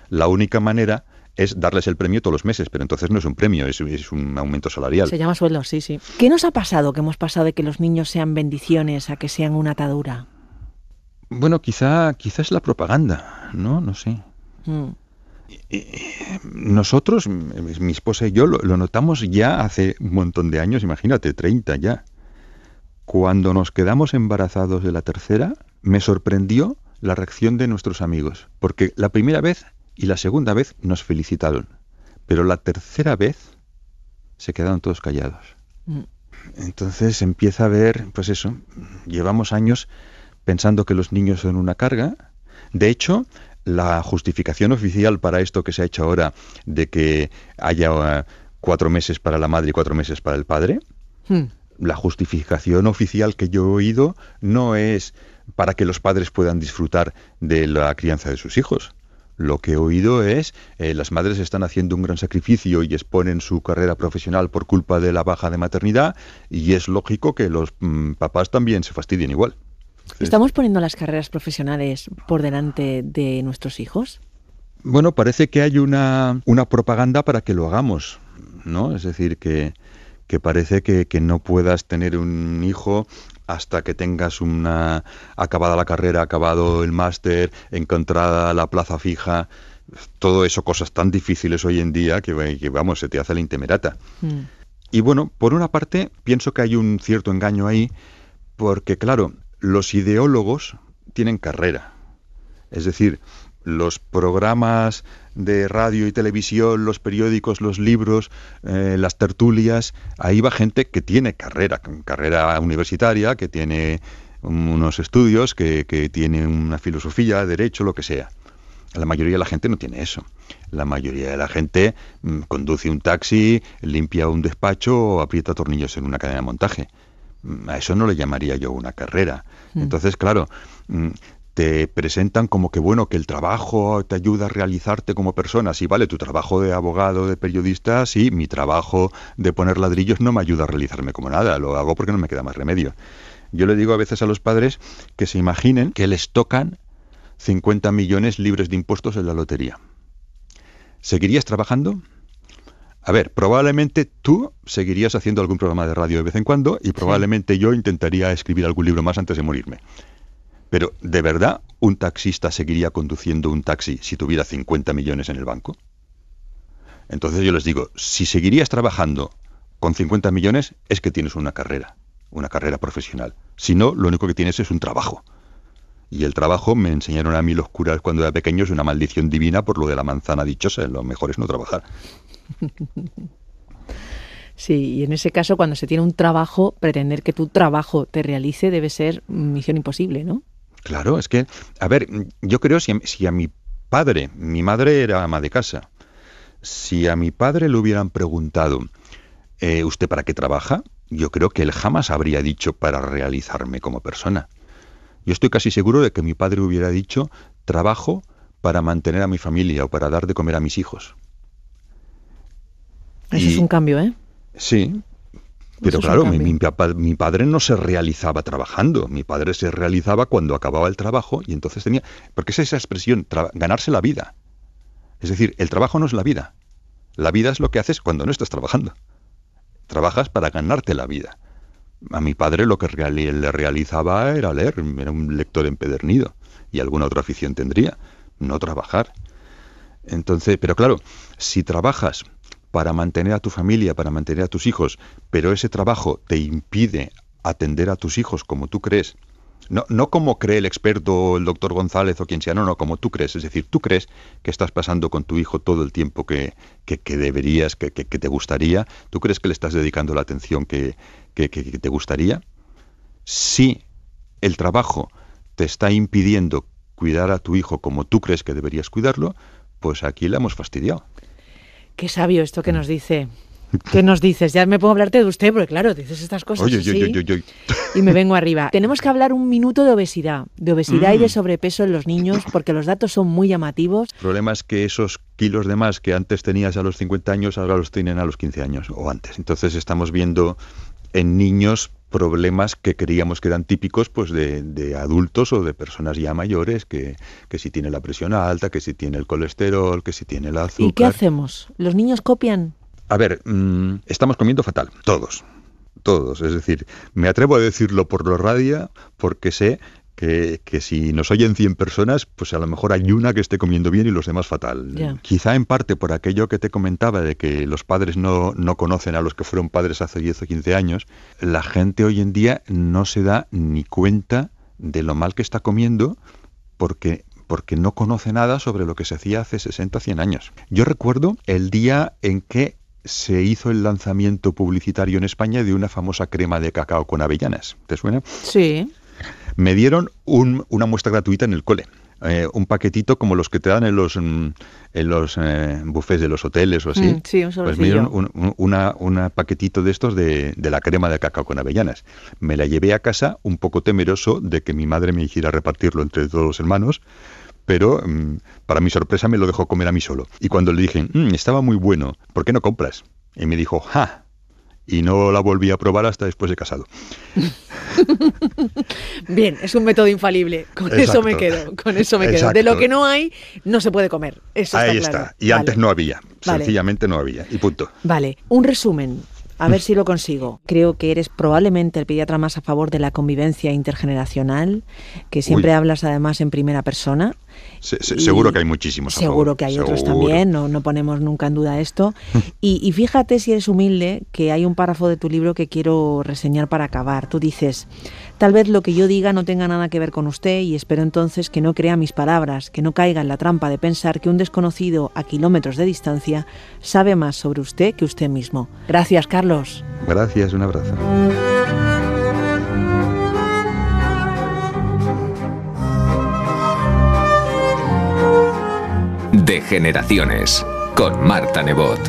La única manera es darles el premio todos los meses, pero entonces no es un premio, es, un aumento salarial. Se llama sueldo, sí, sí. ¿Qué nos ha pasado que hemos pasado de que los niños sean bendiciones a que sean una atadura? Bueno, quizá, quizá es la propaganda, ¿no? No sé. Mm. Nosotros, eh, mi esposa y yo, lo notamos ya hace un montón de años, imagínate, 30 ya. Cuando nos quedamos embarazados de la tercera, me sorprendió la reacción de nuestros amigos, porque la primera vez y la segunda vez nos felicitaron. Pero la tercera vez se quedaron todos callados. Mm. Entonces empieza a ver, pues eso, llevamos años pensando que los niños son una carga. De hecho, la justificación oficial para esto que se ha hecho ahora, de que haya eh, cuatro meses para la madre y cuatro meses para el padre, hmm. la justificación oficial que yo he oído no es para que los padres puedan disfrutar de la crianza de sus hijos. Lo que he oído es, que eh, las madres están haciendo un gran sacrificio y exponen su carrera profesional por culpa de la baja de maternidad y es lógico que los mm, papás también se fastidien igual. ¿Estamos poniendo las carreras profesionales por delante de nuestros hijos? Bueno, parece que hay una, propaganda para que lo hagamos, ¿no? Es decir, que, parece que, que, no puedas tener un hijo hasta que tengas una acabada la carrera, acabado el máster, encontrada la plaza fija, todo eso cosas tan difíciles hoy en día que, vamos, se te hace la intemerata. Mm. Y bueno, por una parte, pienso que hay un cierto engaño ahí, porque claro, los ideólogos tienen carrera. Es decir, los programas de radio y televisión, los periódicos, los libros, eh, las tertulias, ahí va gente que tiene carrera, carrera universitaria, que tiene unos estudios, que, tiene una filosofía, derecho, lo que sea. La mayoría de la gente no tiene eso. La mayoría de la gente mm, conduce un taxi, limpia un despacho o aprieta tornillos en una cadena de montaje. Mm, a eso no le llamaría yo una carrera. Mm. Entonces, claro, te presentan como que bueno, que el trabajo te ayuda a realizarte como persona. Sí, vale, tu trabajo de abogado, de periodista, sí, mi trabajo de poner ladrillos no me ayuda a realizarme como nada, lo hago porque no me queda más remedio. Yo le digo a veces a los padres que se imaginen que les tocan 50 millones libres de impuestos en la lotería. ¿Seguirías trabajando? A ver, probablemente tú seguirías haciendo algún programa de radio de vez en cuando y probablemente yo intentaría escribir algún libro más antes de morirme. Pero, ¿de verdad un taxista seguiría conduciendo un taxi si tuviera 50 millones en el banco? Entonces yo les digo, si seguirías trabajando con 50 millones es que tienes una carrera, una carrera profesional. Si no, lo único que tienes es un trabajo. Y el trabajo me enseñaron a mí los curas cuando era pequeño, es una maldición divina por lo de la manzana dichosa, lo mejor es no trabajar. Sí, y en ese caso, cuando se tiene un trabajo, pretender que tu trabajo te realice debe ser misión imposible, ¿no? Claro, es que, a ver, yo creo si, si a mi padre, mi madre era ama de casa, si a mi padre le hubieran preguntado, eh, ¿usted para qué trabaja? Yo creo que él jamás habría dicho para realizarme como persona. Yo estoy casi seguro de que mi padre hubiera dicho, trabajo para mantener a mi familia o para dar de comer a mis hijos. Eso es un cambio, ¿eh? Sí, pero claro, mi, padre no se realizaba trabajando, mi padre se realizaba cuando acababa el trabajo y entonces tenía... Porque es esa expresión, ganarse la vida. Es decir, el trabajo no es la vida. La vida es lo que haces cuando no estás trabajando. Trabajas para ganarte la vida. A mi padre lo que le realizaba era leer, era un lector empedernido y alguna otra afición tendría, no trabajar. Entonces, pero claro, si trabajas para mantener a tu familia, para mantener a tus hijos, pero ese trabajo te impide atender a tus hijos como tú crees, no, como cree el experto, o el doctor González o quien sea, no, no, como tú crees. Es decir, tú crees que estás pasando con tu hijo todo el tiempo que, deberías, que, que, te gustaría. ¿Tú crees que le estás dedicando la atención que, te gustaría? Si el trabajo te está impidiendo cuidar a tu hijo como tú crees que deberías cuidarlo, pues aquí le hemos fastidiado. Qué sabio esto que nos dice. ¿Qué nos dices? Ya me puedo hablarte de usted, porque claro, dices estas cosas. y me vengo arriba. Tenemos que hablar un minuto de obesidad, de obesidad y de mm. sobrepeso en los niños, porque los datos son muy llamativos. El problema es que esos kilos de más que antes tenías a los 50 años, ahora los tienen a los 15 años o antes. Entonces estamos viendo en niños problemas que creíamos que eran típicos pues de, adultos o de personas ya mayores, que, si tiene la presión alta, que si tiene el colesterol, que si tiene el azúcar. ¿Y qué hacemos? ¿Los niños copian? A ver, mm, estamos comiendo fatal, todos todos. Es decir, me atrevo a decirlo por lo radia porque sé que, si nos oyen 100 personas, pues a lo mejor hay una que esté comiendo bien y los demás fatal. Quizá en parte por aquello que te comentaba de que los padres no, conocen a los que fueron padres hace 10 o 15 años, la gente hoy en día no se da ni cuenta de lo mal que está comiendo porque porque no conoce nada sobre lo que se hacía hace 60 o 100 años. Yo recuerdo el día en que se hizo el lanzamiento publicitario en España de una famosa crema de cacao con avellanas. ¿Te suena? Sí. Me dieron una muestra gratuita en el cole. Eh, un paquetito como los que te dan en los, mm, en los eh, de los hoteles o así. Mm, sí, un pues me dieron un, paquetito de estos de, la crema de cacao con avellanas. Me la llevé a casa un poco temeroso de que mi madre me hiciera repartirlo entre todos los hermanos. Pero mm, para mi sorpresa me lo dejó comer a mí solo. Y cuando le dije, estaba muy bueno, ¿por qué no compras? Y me dijo, ja, y no la volví a probar hasta después de casado. Bien, es un método infalible. Con eso me quedo. Con eso me De lo que no hay, no se puede comer. Ahí está. Y antes no había. Sencillamente no había. Y punto. Vale. Un resumen. A ver si lo consigo. Creo que eres probablemente el pediatra más a favor de la convivencia intergeneracional, que siempre hablas además en primera persona seguro que hay muchísimos. seguro que hay otros también, no, no ponemos nunca en duda esto. y fíjate si eres humilde que hay un párrafo de tu libro que quiero reseñar para acabar. Tú dices, tal vez lo que yo diga no tenga nada que ver con usted y espero entonces que no crea mis palabras, que no caiga en la trampa de pensar que un desconocido a kilómetros de distancia sabe más sobre usted que usted mismo. Gracias, Carlos. Gracias, un abrazo. de generaciones con Marta Nebot.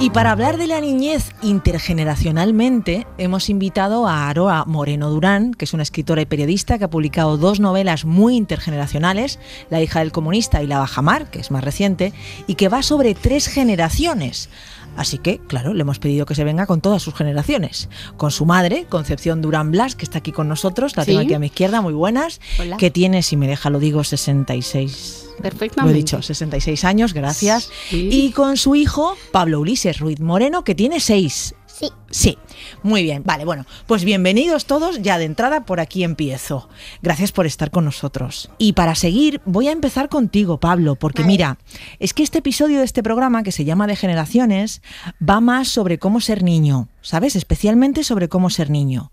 Y para hablar de la niñez intergeneracionalmente, hemos invitado a Aroa Moreno Durán, que es una escritora y periodista que ha publicado dos novelas muy intergeneracionales, La hija del comunista y La bajamar, que es más reciente, y que va sobre tres generaciones. Así que, claro, le hemos pedido que se venga con todas sus generaciones. Con su madre, Concepción Durán Blas, que está aquí con nosotros, la tengo aquí a mi izquierda, muy buenas, que tiene, si me deja lo digo, 66. Perfectamente. 66 años, gracias. Y con su hijo, Pablo Ulises Ruiz Moreno, que tiene 6 Sí. Sí. Muy bien. Vale, bueno, pues bienvenidos todos. Ya de entrada por aquí empiezo. Gracias por estar con nosotros. Y para seguir, voy a empezar contigo, Pablo, porque mira, es que este episodio de este programa, que se llama De Generaciones, va más sobre cómo ser niño, ¿sabes? Especialmente sobre cómo ser niño.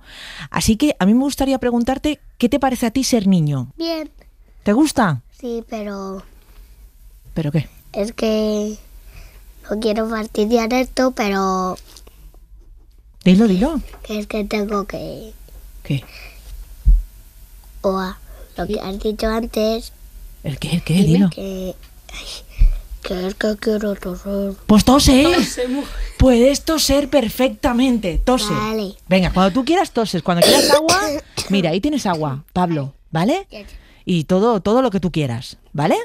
Así que a mí me gustaría preguntarte, ¿qué te parece a ti ser niño? Bien. ¿Te gusta? Sí, pero... ¿Pero qué? Es que no quiero de esto, pero Dilo, dilo. Que es que tengo que ¿Qué? O lo que has dicho antes. ¿El qué? ¿El qué? Dilo. Que, es que quiero toser. Pues tose. ¿eh? Puedes toser perfectamente. Tose. Venga, cuando tú quieras toses. Cuando quieras agua. Mira, ahí tienes agua, Pablo. ¿Vale? Y todo, todo lo que tú quieras. ¿Vale?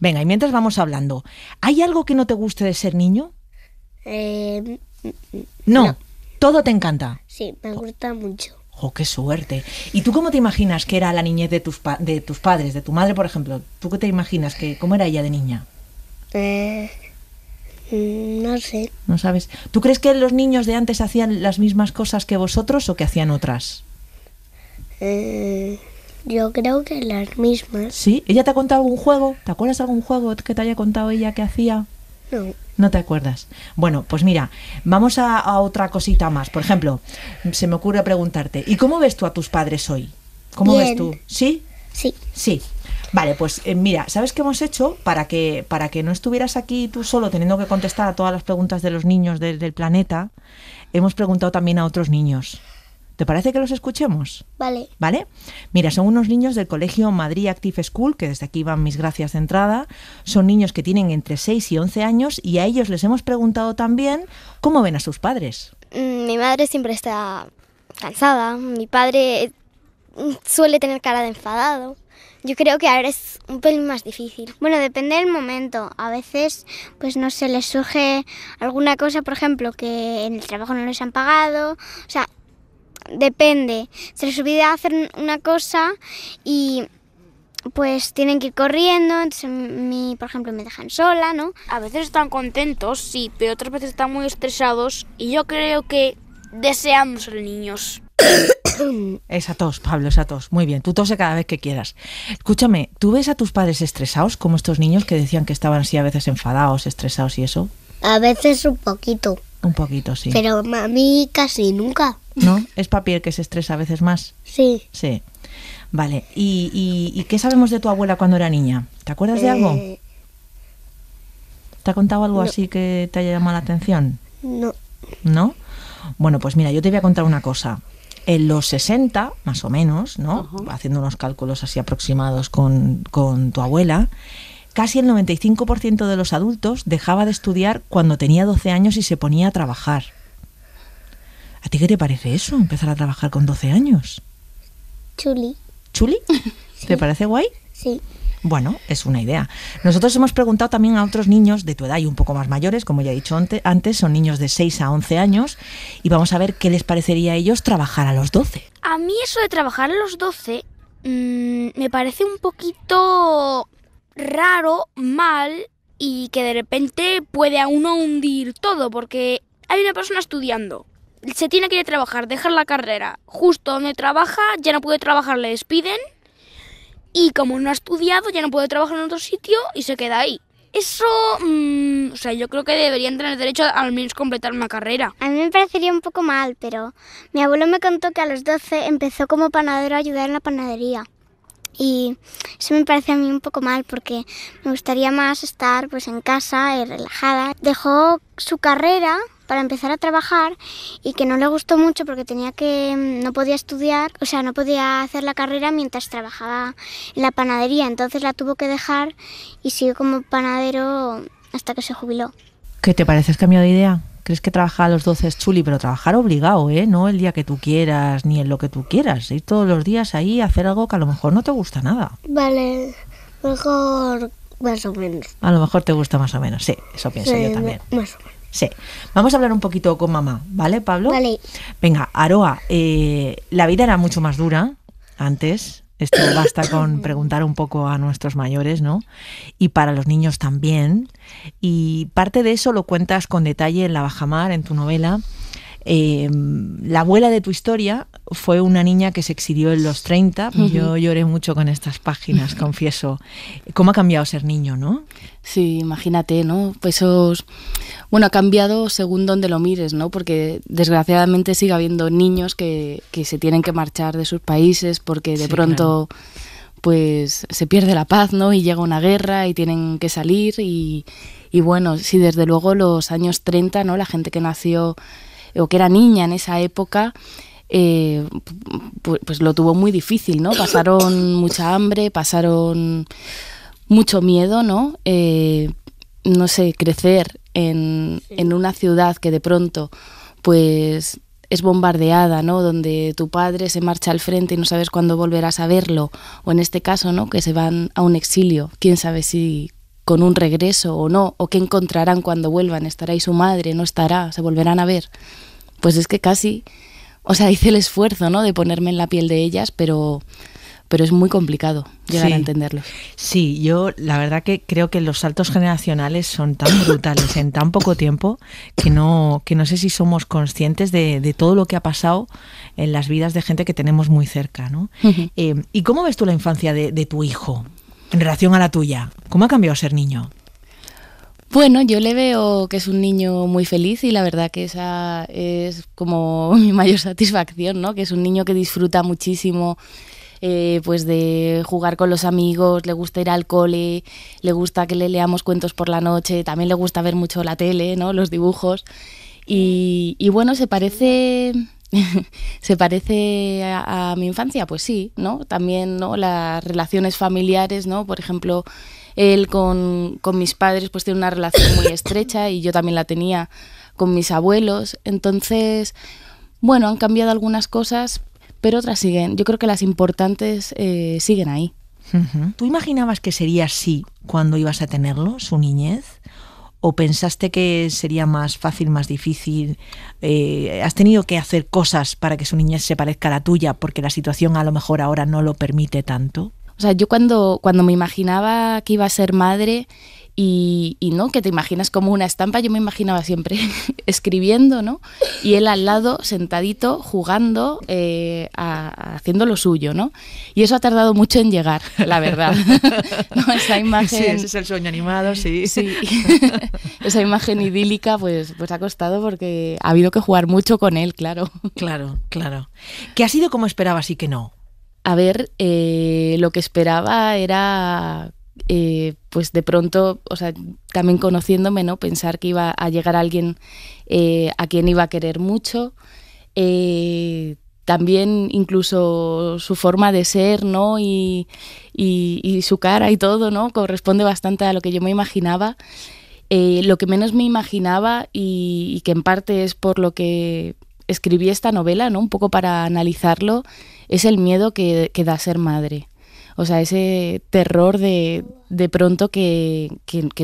Venga, y mientras vamos hablando. ¿Hay algo que no te guste de ser niño? Eh, mm, mm, mm, no. ¿Todo te encanta? Sí, me gusta mucho. ¡Oh, qué suerte! ¿Y tú cómo te imaginas que era la niñez de tus, de tus padres, de tu madre, por ejemplo? ¿Tú qué te imaginas? Que, ¿Cómo era ella de niña? Eh, mm, no sé. No sabes. ¿Tú crees que los niños de antes hacían las mismas cosas que vosotros o que hacían otras? Eh, yo creo que las mismas. ¿Sí? ¿Ella te ha contado algún juego? ¿Te acuerdas de algún juego que te haya contado ella que hacía? No. No te acuerdas. Bueno, pues mira, vamos a, otra cosita más. Por ejemplo, se me ocurre preguntarte, ¿y cómo ves tú a tus padres hoy? ¿Cómo ves tú? ¿Sí? Sí. Sí. Vale, pues eh, mira, ¿sabes qué hemos hecho para que para que no estuvieras aquí tú solo teniendo que contestar a todas las preguntas de los niños del planeta? Hemos preguntado también a otros niños. ¿Te parece que los escuchemos? Vale. ¿Vale? Mira, son unos niños del colegio Madrid Active School, que desde aquí van mis gracias de entrada. Son niños que tienen entre 6 y 11 años y a ellos les hemos preguntado también cómo ven a sus padres. Mm, mi madre siempre está cansada. Mi padre mm, suele tener cara de enfadado. Yo creo que ahora es un pelín más difícil. Bueno, depende del momento. A veces, pues no se les surge alguna cosa, por ejemplo, que en el trabajo no les han pagado. O sea, depende. Se les olvida hacer una cosa y pues tienen que ir corriendo, por ejemplo me dejan sola, ¿no? A veces están contentos, sí, pero otras veces están muy estresados y yo creo que deseamos los niños. a tos, Pablo, esa tos. Muy bien, tú tose cada vez que quieras. Escúchame, ¿tú ves a tus padres estresados como estos niños que decían que estaban así a veces enfadados, estresados y eso? A veces un poquito. Un poquito, sí. Pero a mí casi nunca. ¿No? ¿Es papi que se estresa a veces más? Sí. Sí. Vale. ¿Y, qué sabemos de tu abuela cuando era niña? ¿Te acuerdas de algo? Eh, ¿Te ha contado algo así que te haya llamado la atención? No. ¿No? Bueno, pues mira, yo te voy a contar una cosa. En los 60, más o menos, ¿no? Haciendo unos cálculos así aproximados con, con tu abuela, casi el 95% de los adultos dejaba de estudiar cuando tenía 12 años y se ponía a trabajar. ¿A ti qué te parece eso, empezar a trabajar con 12 años? Chuli. ¿Chuli? ¿Te parece guay? Sí. Bueno, es una idea. Nosotros hemos preguntado también a otros niños de tu edad y un poco más mayores, como ya he dicho antes, son niños de 6 a 11 años, y vamos a ver qué les parecería a ellos trabajar a los 12. A mí eso de trabajar a los 12 mm, me parece un poquito raro, mal y que de repente puede a uno hundir todo porque hay una persona estudiando. Se tiene que ir a trabajar, dejar la carrera. Justo donde trabaja, ya no puede trabajar, le despiden. Y como no ha estudiado, ya no puede trabajar en otro sitio y se queda ahí. Eso, mm, o sea, yo creo que deberían tener derecho a al menos completar una carrera. A mí me parecería un poco mal, pero mi abuelo me contó que a los 12 empezó como panadero a ayudar en la panadería y eso me parece a mí un poco mal porque me gustaría más estar pues en casa y relajada. Dejó su carrera para empezar a trabajar y que no le gustó mucho porque tenía que no podía estudiar, o sea, no podía hacer la carrera mientras trabajaba en la panadería, entonces la tuvo que dejar y siguió como panadero hasta que se jubiló. ¿Qué te parece? ¿Has cambiado de idea? ¿Crees que trabajar a los 12 es chuli? Pero trabajar obligado, ¿eh? No el día que tú quieras, ni en lo que tú quieras. Ir todos los días ahí a hacer algo que a lo mejor no te gusta nada. Vale, mejor más o menos. A lo mejor te gusta más o menos, sí, eso pienso yo también. Más o menos. Sí. Vamos a hablar un poquito con mamá, ¿vale, Pablo? Vale. Venga, Aroa, eh, la vida era mucho más dura antes, esto basta con preguntar un poco a nuestros mayores, ¿no? Y para los niños también. Y parte de eso lo cuentas con detalle en La Bajamar, en tu novela, Em, la abuela de tu historia fue una niña que se exilió en los 30. Yo lloré mucho con estas páginas, confieso. ¿Cómo ha cambiado ser niño, no? Sí, imagínate, ¿no? Pues eso, Bueno, ha cambiado según donde lo mires, ¿no? Porque desgraciadamente sigue habiendo niños que, se tienen que marchar de sus países porque de pronto... pues se pierde la paz, ¿no? Y llega una guerra y tienen que salir y, y bueno, sí, desde luego los años 30, ¿no? La gente que nació eh, o que era niña en esa época, eh, pues, lo tuvo muy difícil, ¿no? Pasaron mucha hambre, pasaron mucho miedo, ¿no? Eh, no sé, crecer en, en una ciudad que de pronto, pues es bombardeada, ¿no? Donde tu padre se marcha al frente y no sabes cuándo volverás a verlo, o en este caso, ¿no? Que se van a un exilio, quién sabe si con un regreso o no, o qué encontrarán cuando vuelvan, estará ahí su madre, no estará, se volverán a ver. Pues es que casi, o sea, hice el esfuerzo, ¿no? De ponerme en la piel de ellas, pero pero es muy complicado llegar a entenderlo. Sí, yo la verdad que creo que los saltos generacionales son tan brutales en tan poco tiempo que no, que no sé si somos conscientes de, de todo lo que ha pasado en las vidas de gente que tenemos muy cerca. ¿no? Eh, ¿Y cómo ves tú la infancia de, de tu hijo? en relación a la tuya? ¿Cómo ha cambiado ser niño? Bueno, yo le veo que es un niño muy feliz y la verdad que esa es como mi mayor satisfacción, ¿no? Que es un niño que disfruta muchísimo eh, pues de jugar con los amigos, le gusta ir al cole, le gusta que le leamos cuentos por la noche, también le gusta ver mucho la tele, ¿no? Los dibujos. y bueno, se parece ¿Se parece a, mi infancia? Pues sí, ¿no? También, ¿no? Las relaciones familiares, ¿no? Por ejemplo, él con, con mis padres pues tiene una relación muy estrecha y yo también la tenía con mis abuelos. Entonces, bueno, han cambiado algunas cosas, pero otras siguen. Yo creo que las importantes eh, siguen ahí. ¿Tú imaginabas que sería así cuando ibas a tenerlo, su niñez? ¿O pensaste que sería más fácil, más difícil? Eh, ¿Has tenido que hacer cosas para que su niñez se parezca a la tuya porque la situación a lo mejor ahora no lo permite tanto? O sea, yo cuando, cuando me imaginaba que iba a ser madre, y, no, que te imaginas como una estampa, yo me imaginaba siempre escribiendo, ¿no? Y él al lado, sentadito, jugando, eh, haciendo lo suyo, ¿no? Y eso ha tardado mucho en llegar, la verdad. Esa imagen... Sí, ese es el sueño animado, sí. Sí, esa imagen idílica pues, pues ha costado porque ha habido que jugar mucho con él, claro. Claro, claro. ¿Qué ha sido como esperabas y que no? A ver, eh, lo que esperaba era eh, pues de pronto, o sea, también conociéndome, ¿no? Pensar que iba a llegar alguien eh, a quien iba a querer mucho. Eh, también incluso su forma de ser, ¿no? Y, su cara y todo, ¿no? Corresponde bastante a lo que yo me imaginaba. lo que menos me imaginaba y, que en parte es por lo que escribí esta novela, ¿no? Un poco para analizarlo, es el miedo que, que da ser madre. O sea, ese terror de de pronto que,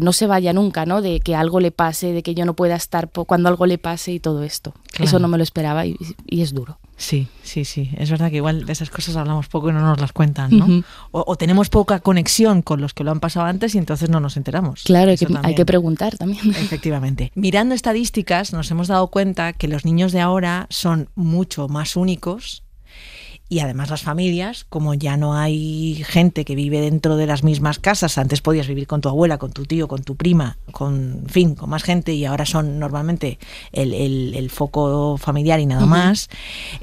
no se vaya nunca, ¿no? De que algo le pase, de que yo no pueda estar cuando algo le pase y todo esto. Eso no me lo esperaba y, es duro. Sí, sí, sí. Es verdad que igual de esas cosas hablamos poco y no nos las cuentan, ¿no? o, tenemos poca conexión con los que lo han pasado antes y entonces no nos enteramos. Claro, hay que preguntar también. Efectivamente. Mirando estadísticas, nos hemos dado cuenta que los niños de ahora son mucho más únicos y además las familias, como ya no hay gente que vive dentro de las mismas casas, antes podías vivir con tu abuela, con tu tío, con tu prima, con fin, con más gente y ahora son normalmente el, foco familiar y nada más,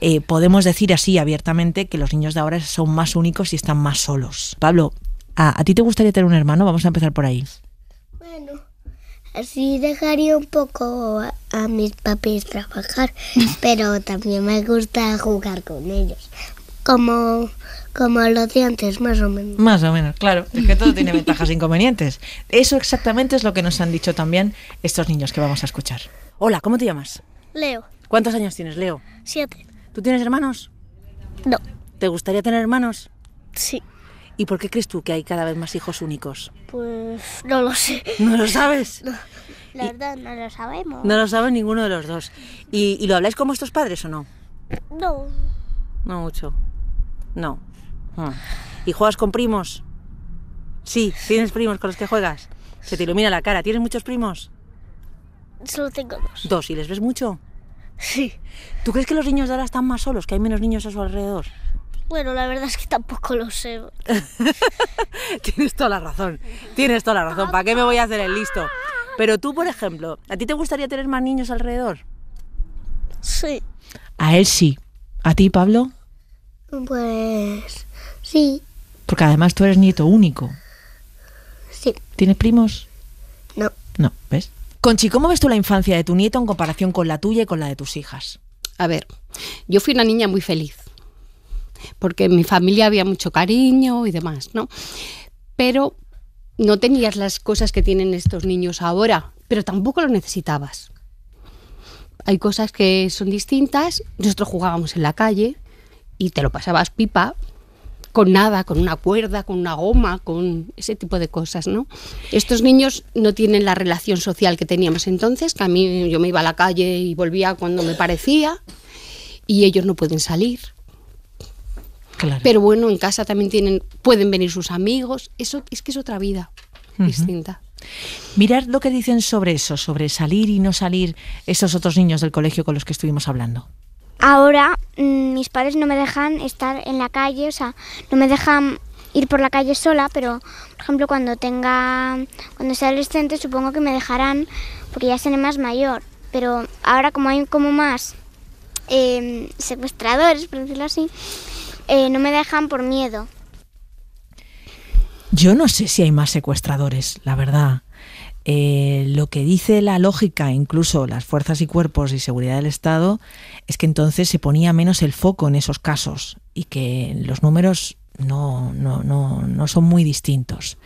eh, podemos decir así abiertamente que los niños de ahora son más únicos y están más solos. Pablo, ¿a, ti te gustaría tener un hermano? Vamos a empezar por ahí. Bueno. Así dejaría un poco a, a mis papis trabajar, pero también me gusta jugar con ellos. Como, como los de antes, más o menos. Más o menos, claro. Es que todo tiene ventajas e inconvenientes. Eso exactamente es lo que nos han dicho también estos niños que vamos a escuchar. Hola, ¿cómo te llamas? Leo. ¿Cuántos años tienes, Leo? Siete. ¿Tú tienes hermanos? No. ¿Te gustaría tener hermanos? Sí. ¿Y por qué crees tú que hay cada vez más hijos únicos? Pues no lo sé. ¿No lo sabes? No, la verdad, no lo sabemos. No lo sabe ninguno de los dos. ¿Y, ¿Y lo habláis como estos padres o no? No. No mucho. No. Ah. ¿Y juegas con primos? Sí, tienes primos con los que juegas. Se te ilumina la cara. ¿Tienes muchos primos? Solo tengo dos. ¿Dos? ¿Y les ves mucho? Sí. ¿Tú crees que los niños de ahora están más solos, que hay menos niños a su alrededor? Bueno, la verdad es que tampoco lo sé. Tienes toda la razón. Tienes toda la razón. ¿Para qué me voy a hacer el listo? Pero tú, por ejemplo, ¿a ti te gustaría tener más niños alrededor? Sí. A él sí. ¿A ti, Pablo? Pues sí. Porque además tú eres nieto único. Sí. ¿Tienes primos? No. No, ¿ves? Conchi, ¿cómo ves tú la infancia de tu nieto en comparación con la tuya y con la de tus hijas? A ver, yo fui una niña muy feliz, porque en mi familia había mucho cariño y demás, ¿no? Pero no tenías las cosas que tienen estos niños ahora, pero tampoco lo necesitabas. Hay cosas que son distintas, nosotros jugábamos en la calle, y te lo pasabas pipa con nada, con una cuerda, con una goma, con ese tipo de cosas, ¿no? Estos niños no tienen la relación social que teníamos entonces, que a mí yo me iba a la calle y volvía cuando me parecía y ellos no pueden salir. Pero bueno, en casa también tienen pueden venir sus amigos, eso es que es otra vida distinta. Mirad lo que dicen sobre eso, sobre salir y no salir esos otros niños del colegio con los que estuvimos hablando ahora mm, mis padres no me dejan estar en la calle, o sea, no me dejan ir por la calle sola, pero por ejemplo cuando tenga, cuando sea adolescente supongo que me dejarán porque ya seré más mayor, pero ahora como hay como más em, secuestradores, por decirlo así, eh, no me dejan por miedo. Yo no sé si hay más secuestradores, la verdad. Eh, lo que dice la lógica, incluso las fuerzas y cuerpos y seguridad del Estado, es que entonces se ponía menos el foco en esos casos y que los números no, no, no, no son muy distintos.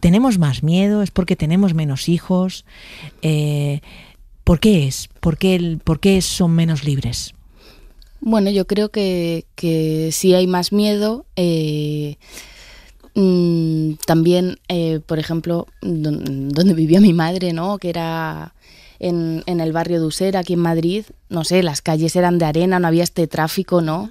Tenemos más miedo, es porque tenemos menos hijos. Eh, ¿Por qué es? ¿Por qué, el, ¿Por qué son menos libres? Bueno, yo creo que, si hay más miedo. Eh, Mm, también, eh, por ejemplo, donde vivía mi madre, ¿no? Que era en, el barrio de Usera, aquí en Madrid, no sé, las calles eran de arena, no había este tráfico, ¿no?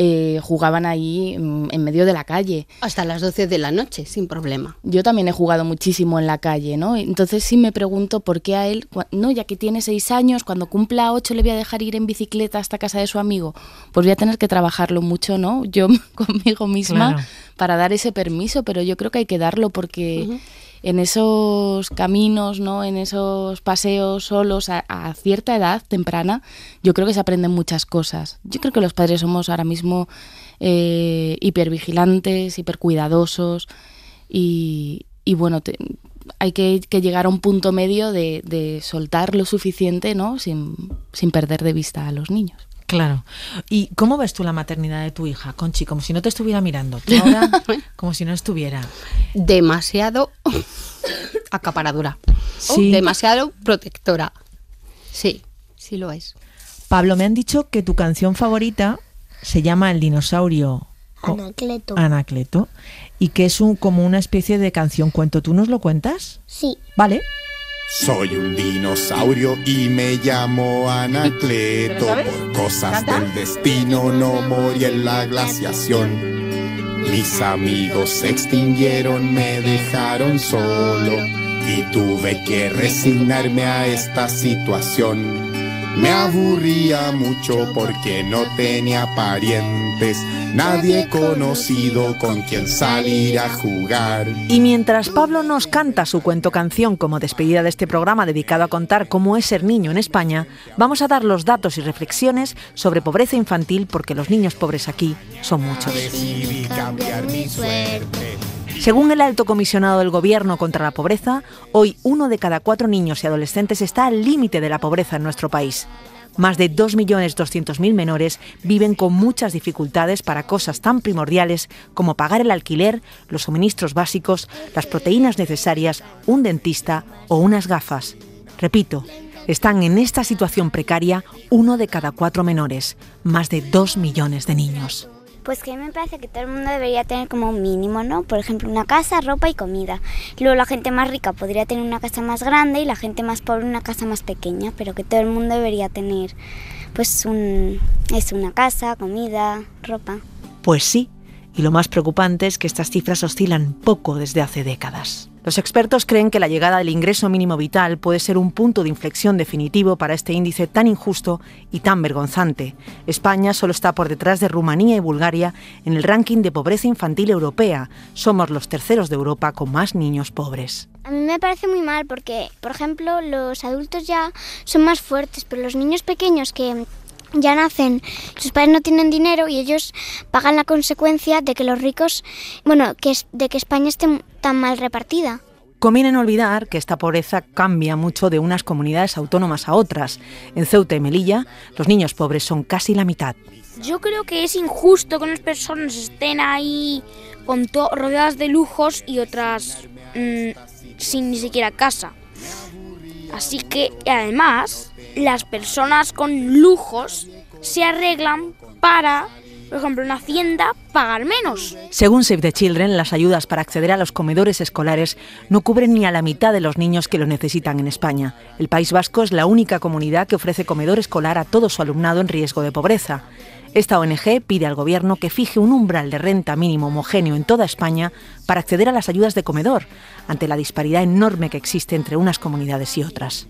Eh, jugaban ahí mm, en medio de la calle. Hasta las 12 de la noche, sin problema. Yo también he jugado muchísimo en la calle, ¿no? Entonces sí me pregunto por qué a él, no, ya que tiene seis años, cuando cumpla ocho le voy a dejar ir en bicicleta hasta casa de su amigo. Pues voy a tener que trabajarlo mucho, ¿no? Yo conmigo misma para dar ese permiso, pero yo creo que hay que darlo porque en esos caminos, ¿no? en esos paseos solos a, cierta edad temprana, yo creo que se aprenden muchas cosas. Yo creo que los padres somos ahora mismo eh, hipervigilantes, hipercuidadosos y, y bueno, hay que, llegar a un punto medio de, soltar lo suficiente ¿no? sin perder de vista a los niños. Claro. ¿Y cómo ves tú la maternidad de tu hija, Conchi? Como si no te estuviera mirando. ¿Tú ahora, como si no estuviera. Demasiado acaparadora. Sí. Oh, demasiado protectora. Sí, sí lo es. Pablo, me han dicho que tu canción favorita se llama El dinosaurio Anacleto. Anacleto. Y que es un, como una especie de canción cuento. ¿Tú nos lo cuentas? Sí. Vale. Soy un dinosaurio y me llamo Anacleto. Por cosas del destino no morí en la glaciación. Mis amigos se extinguieron, me dejaron solo y tuve que resignarme a esta situación. Me aburría mucho porque no tenía parientes, nadie conocido con quien salir a jugar. Y mientras Pablo nos canta su cuento canción como despedida de este programa dedicado a contar cómo es ser niño en España, vamos a dar los datos y reflexiones sobre pobreza infantil porque los niños pobres aquí son muchos. Según el alto comisionado del Gobierno contra la pobreza, hoy uno de cada cuatro niños y adolescentes está al límite de la pobreza en nuestro país. Más de 2.200.000 menores viven con muchas dificultades para cosas tan primordiales como pagar el alquiler, los suministros básicos, las proteínas necesarias, un dentista o unas gafas. Repito, están en esta situación precaria uno de cada cuatro menores, más de 2 millones de niños. Pues que a mí me parece que todo el mundo debería tener como un mínimo, ¿no? Por ejemplo, una casa, ropa y comida. Luego la gente más rica podría tener una casa más grande y la gente más pobre una casa más pequeña, pero que todo el mundo debería tener pues es una casa, comida, ropa. Pues sí, y lo más preocupante es que estas cifras oscilan poco desde hace décadas. Los expertos creen que la llegada del ingreso mínimo vital puede ser un punto de inflexión definitivo para este índice tan injusto y tan vergonzante. España solo está por detrás de Rumanía y Bulgaria en el ranking de pobreza infantil europea. Somos los terceros de Europa con más niños pobres. A mí me parece muy mal porque, por ejemplo, los adultos ya son más fuertes, pero los niños pequeños que ya nacen, sus padres no tienen dinero y ellos pagan la consecuencia de que los ricos, bueno, que, de que España esté tan mal repartida. Conviene no olvidar que esta pobreza cambia mucho de unas comunidades autónomas a otras. En Ceuta y Melilla, los niños pobres son casi la mitad. Yo creo que es injusto que unas personas estén ahí rodeadas de lujos y otras mm, sin ni siquiera casa. Así que, además, las personas con lujos se arreglan para por ejemplo, una Hacienda, pagar menos. Según Save the Children, las ayudas para acceder a los comedores escolares no cubren ni a la mitad de los niños que lo necesitan en España. El País Vasco es la única comunidad que ofrece comedor escolar a todo su alumnado en riesgo de pobreza. Esta ONG pide al Gobierno que fije un umbral de renta mínimo homogéneo en toda España para acceder a las ayudas de comedor, ante la disparidad enorme que existe entre unas comunidades y otras.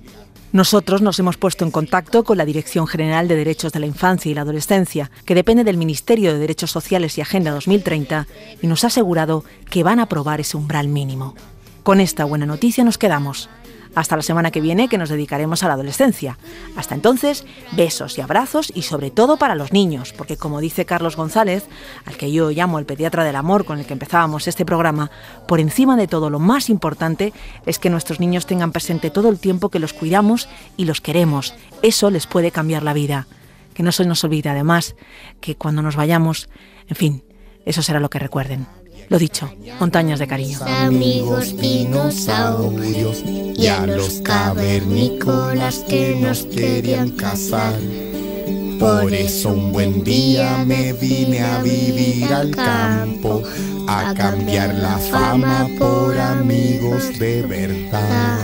Nosotros nos hemos puesto en contacto con la Dirección General de Derechos de la Infancia y la Adolescencia, que depende del Ministerio de Derechos Sociales y Agenda 2030, y nos ha asegurado que van a aprobar ese umbral mínimo. Con esta buena noticia nos quedamos. Hasta la semana que viene que nos dedicaremos a la adolescencia. Hasta entonces, besos y abrazos y sobre todo para los niños, porque como dice Carlos González, al que yo llamo el pediatra del amor con el que empezábamos este programa, por encima de todo lo más importante es que nuestros niños tengan presente todo el tiempo que los cuidamos y los queremos. Eso les puede cambiar la vida. Que no se nos olvide además que cuando nos vayamos, en fin, eso será lo que recuerden. Lo dicho, montañas de cariño. Amigos dinosaurios y a los cavernícolas que nos querían casar. Por eso un buen día me vine a vivir al campo, a cambiar la fama por amigos de verdad.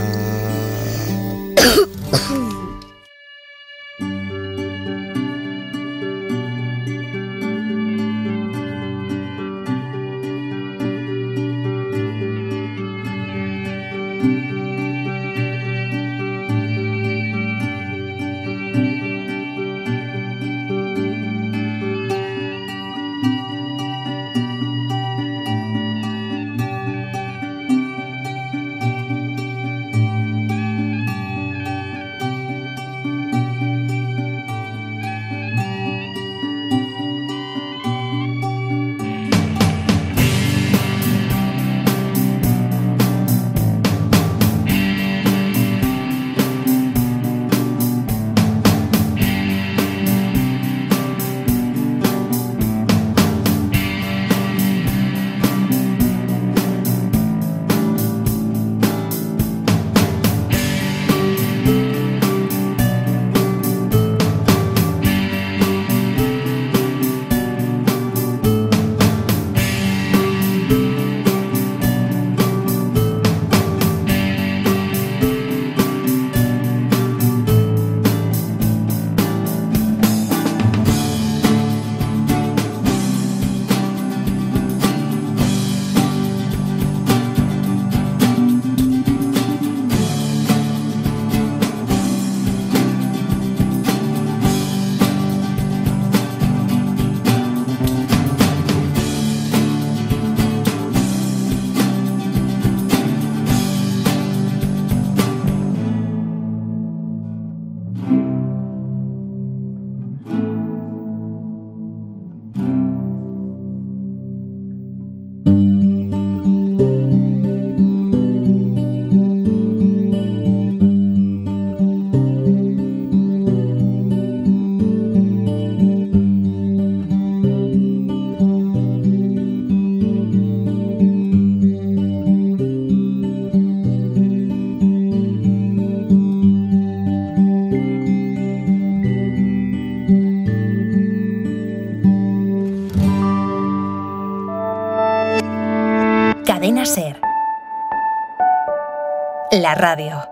la radio.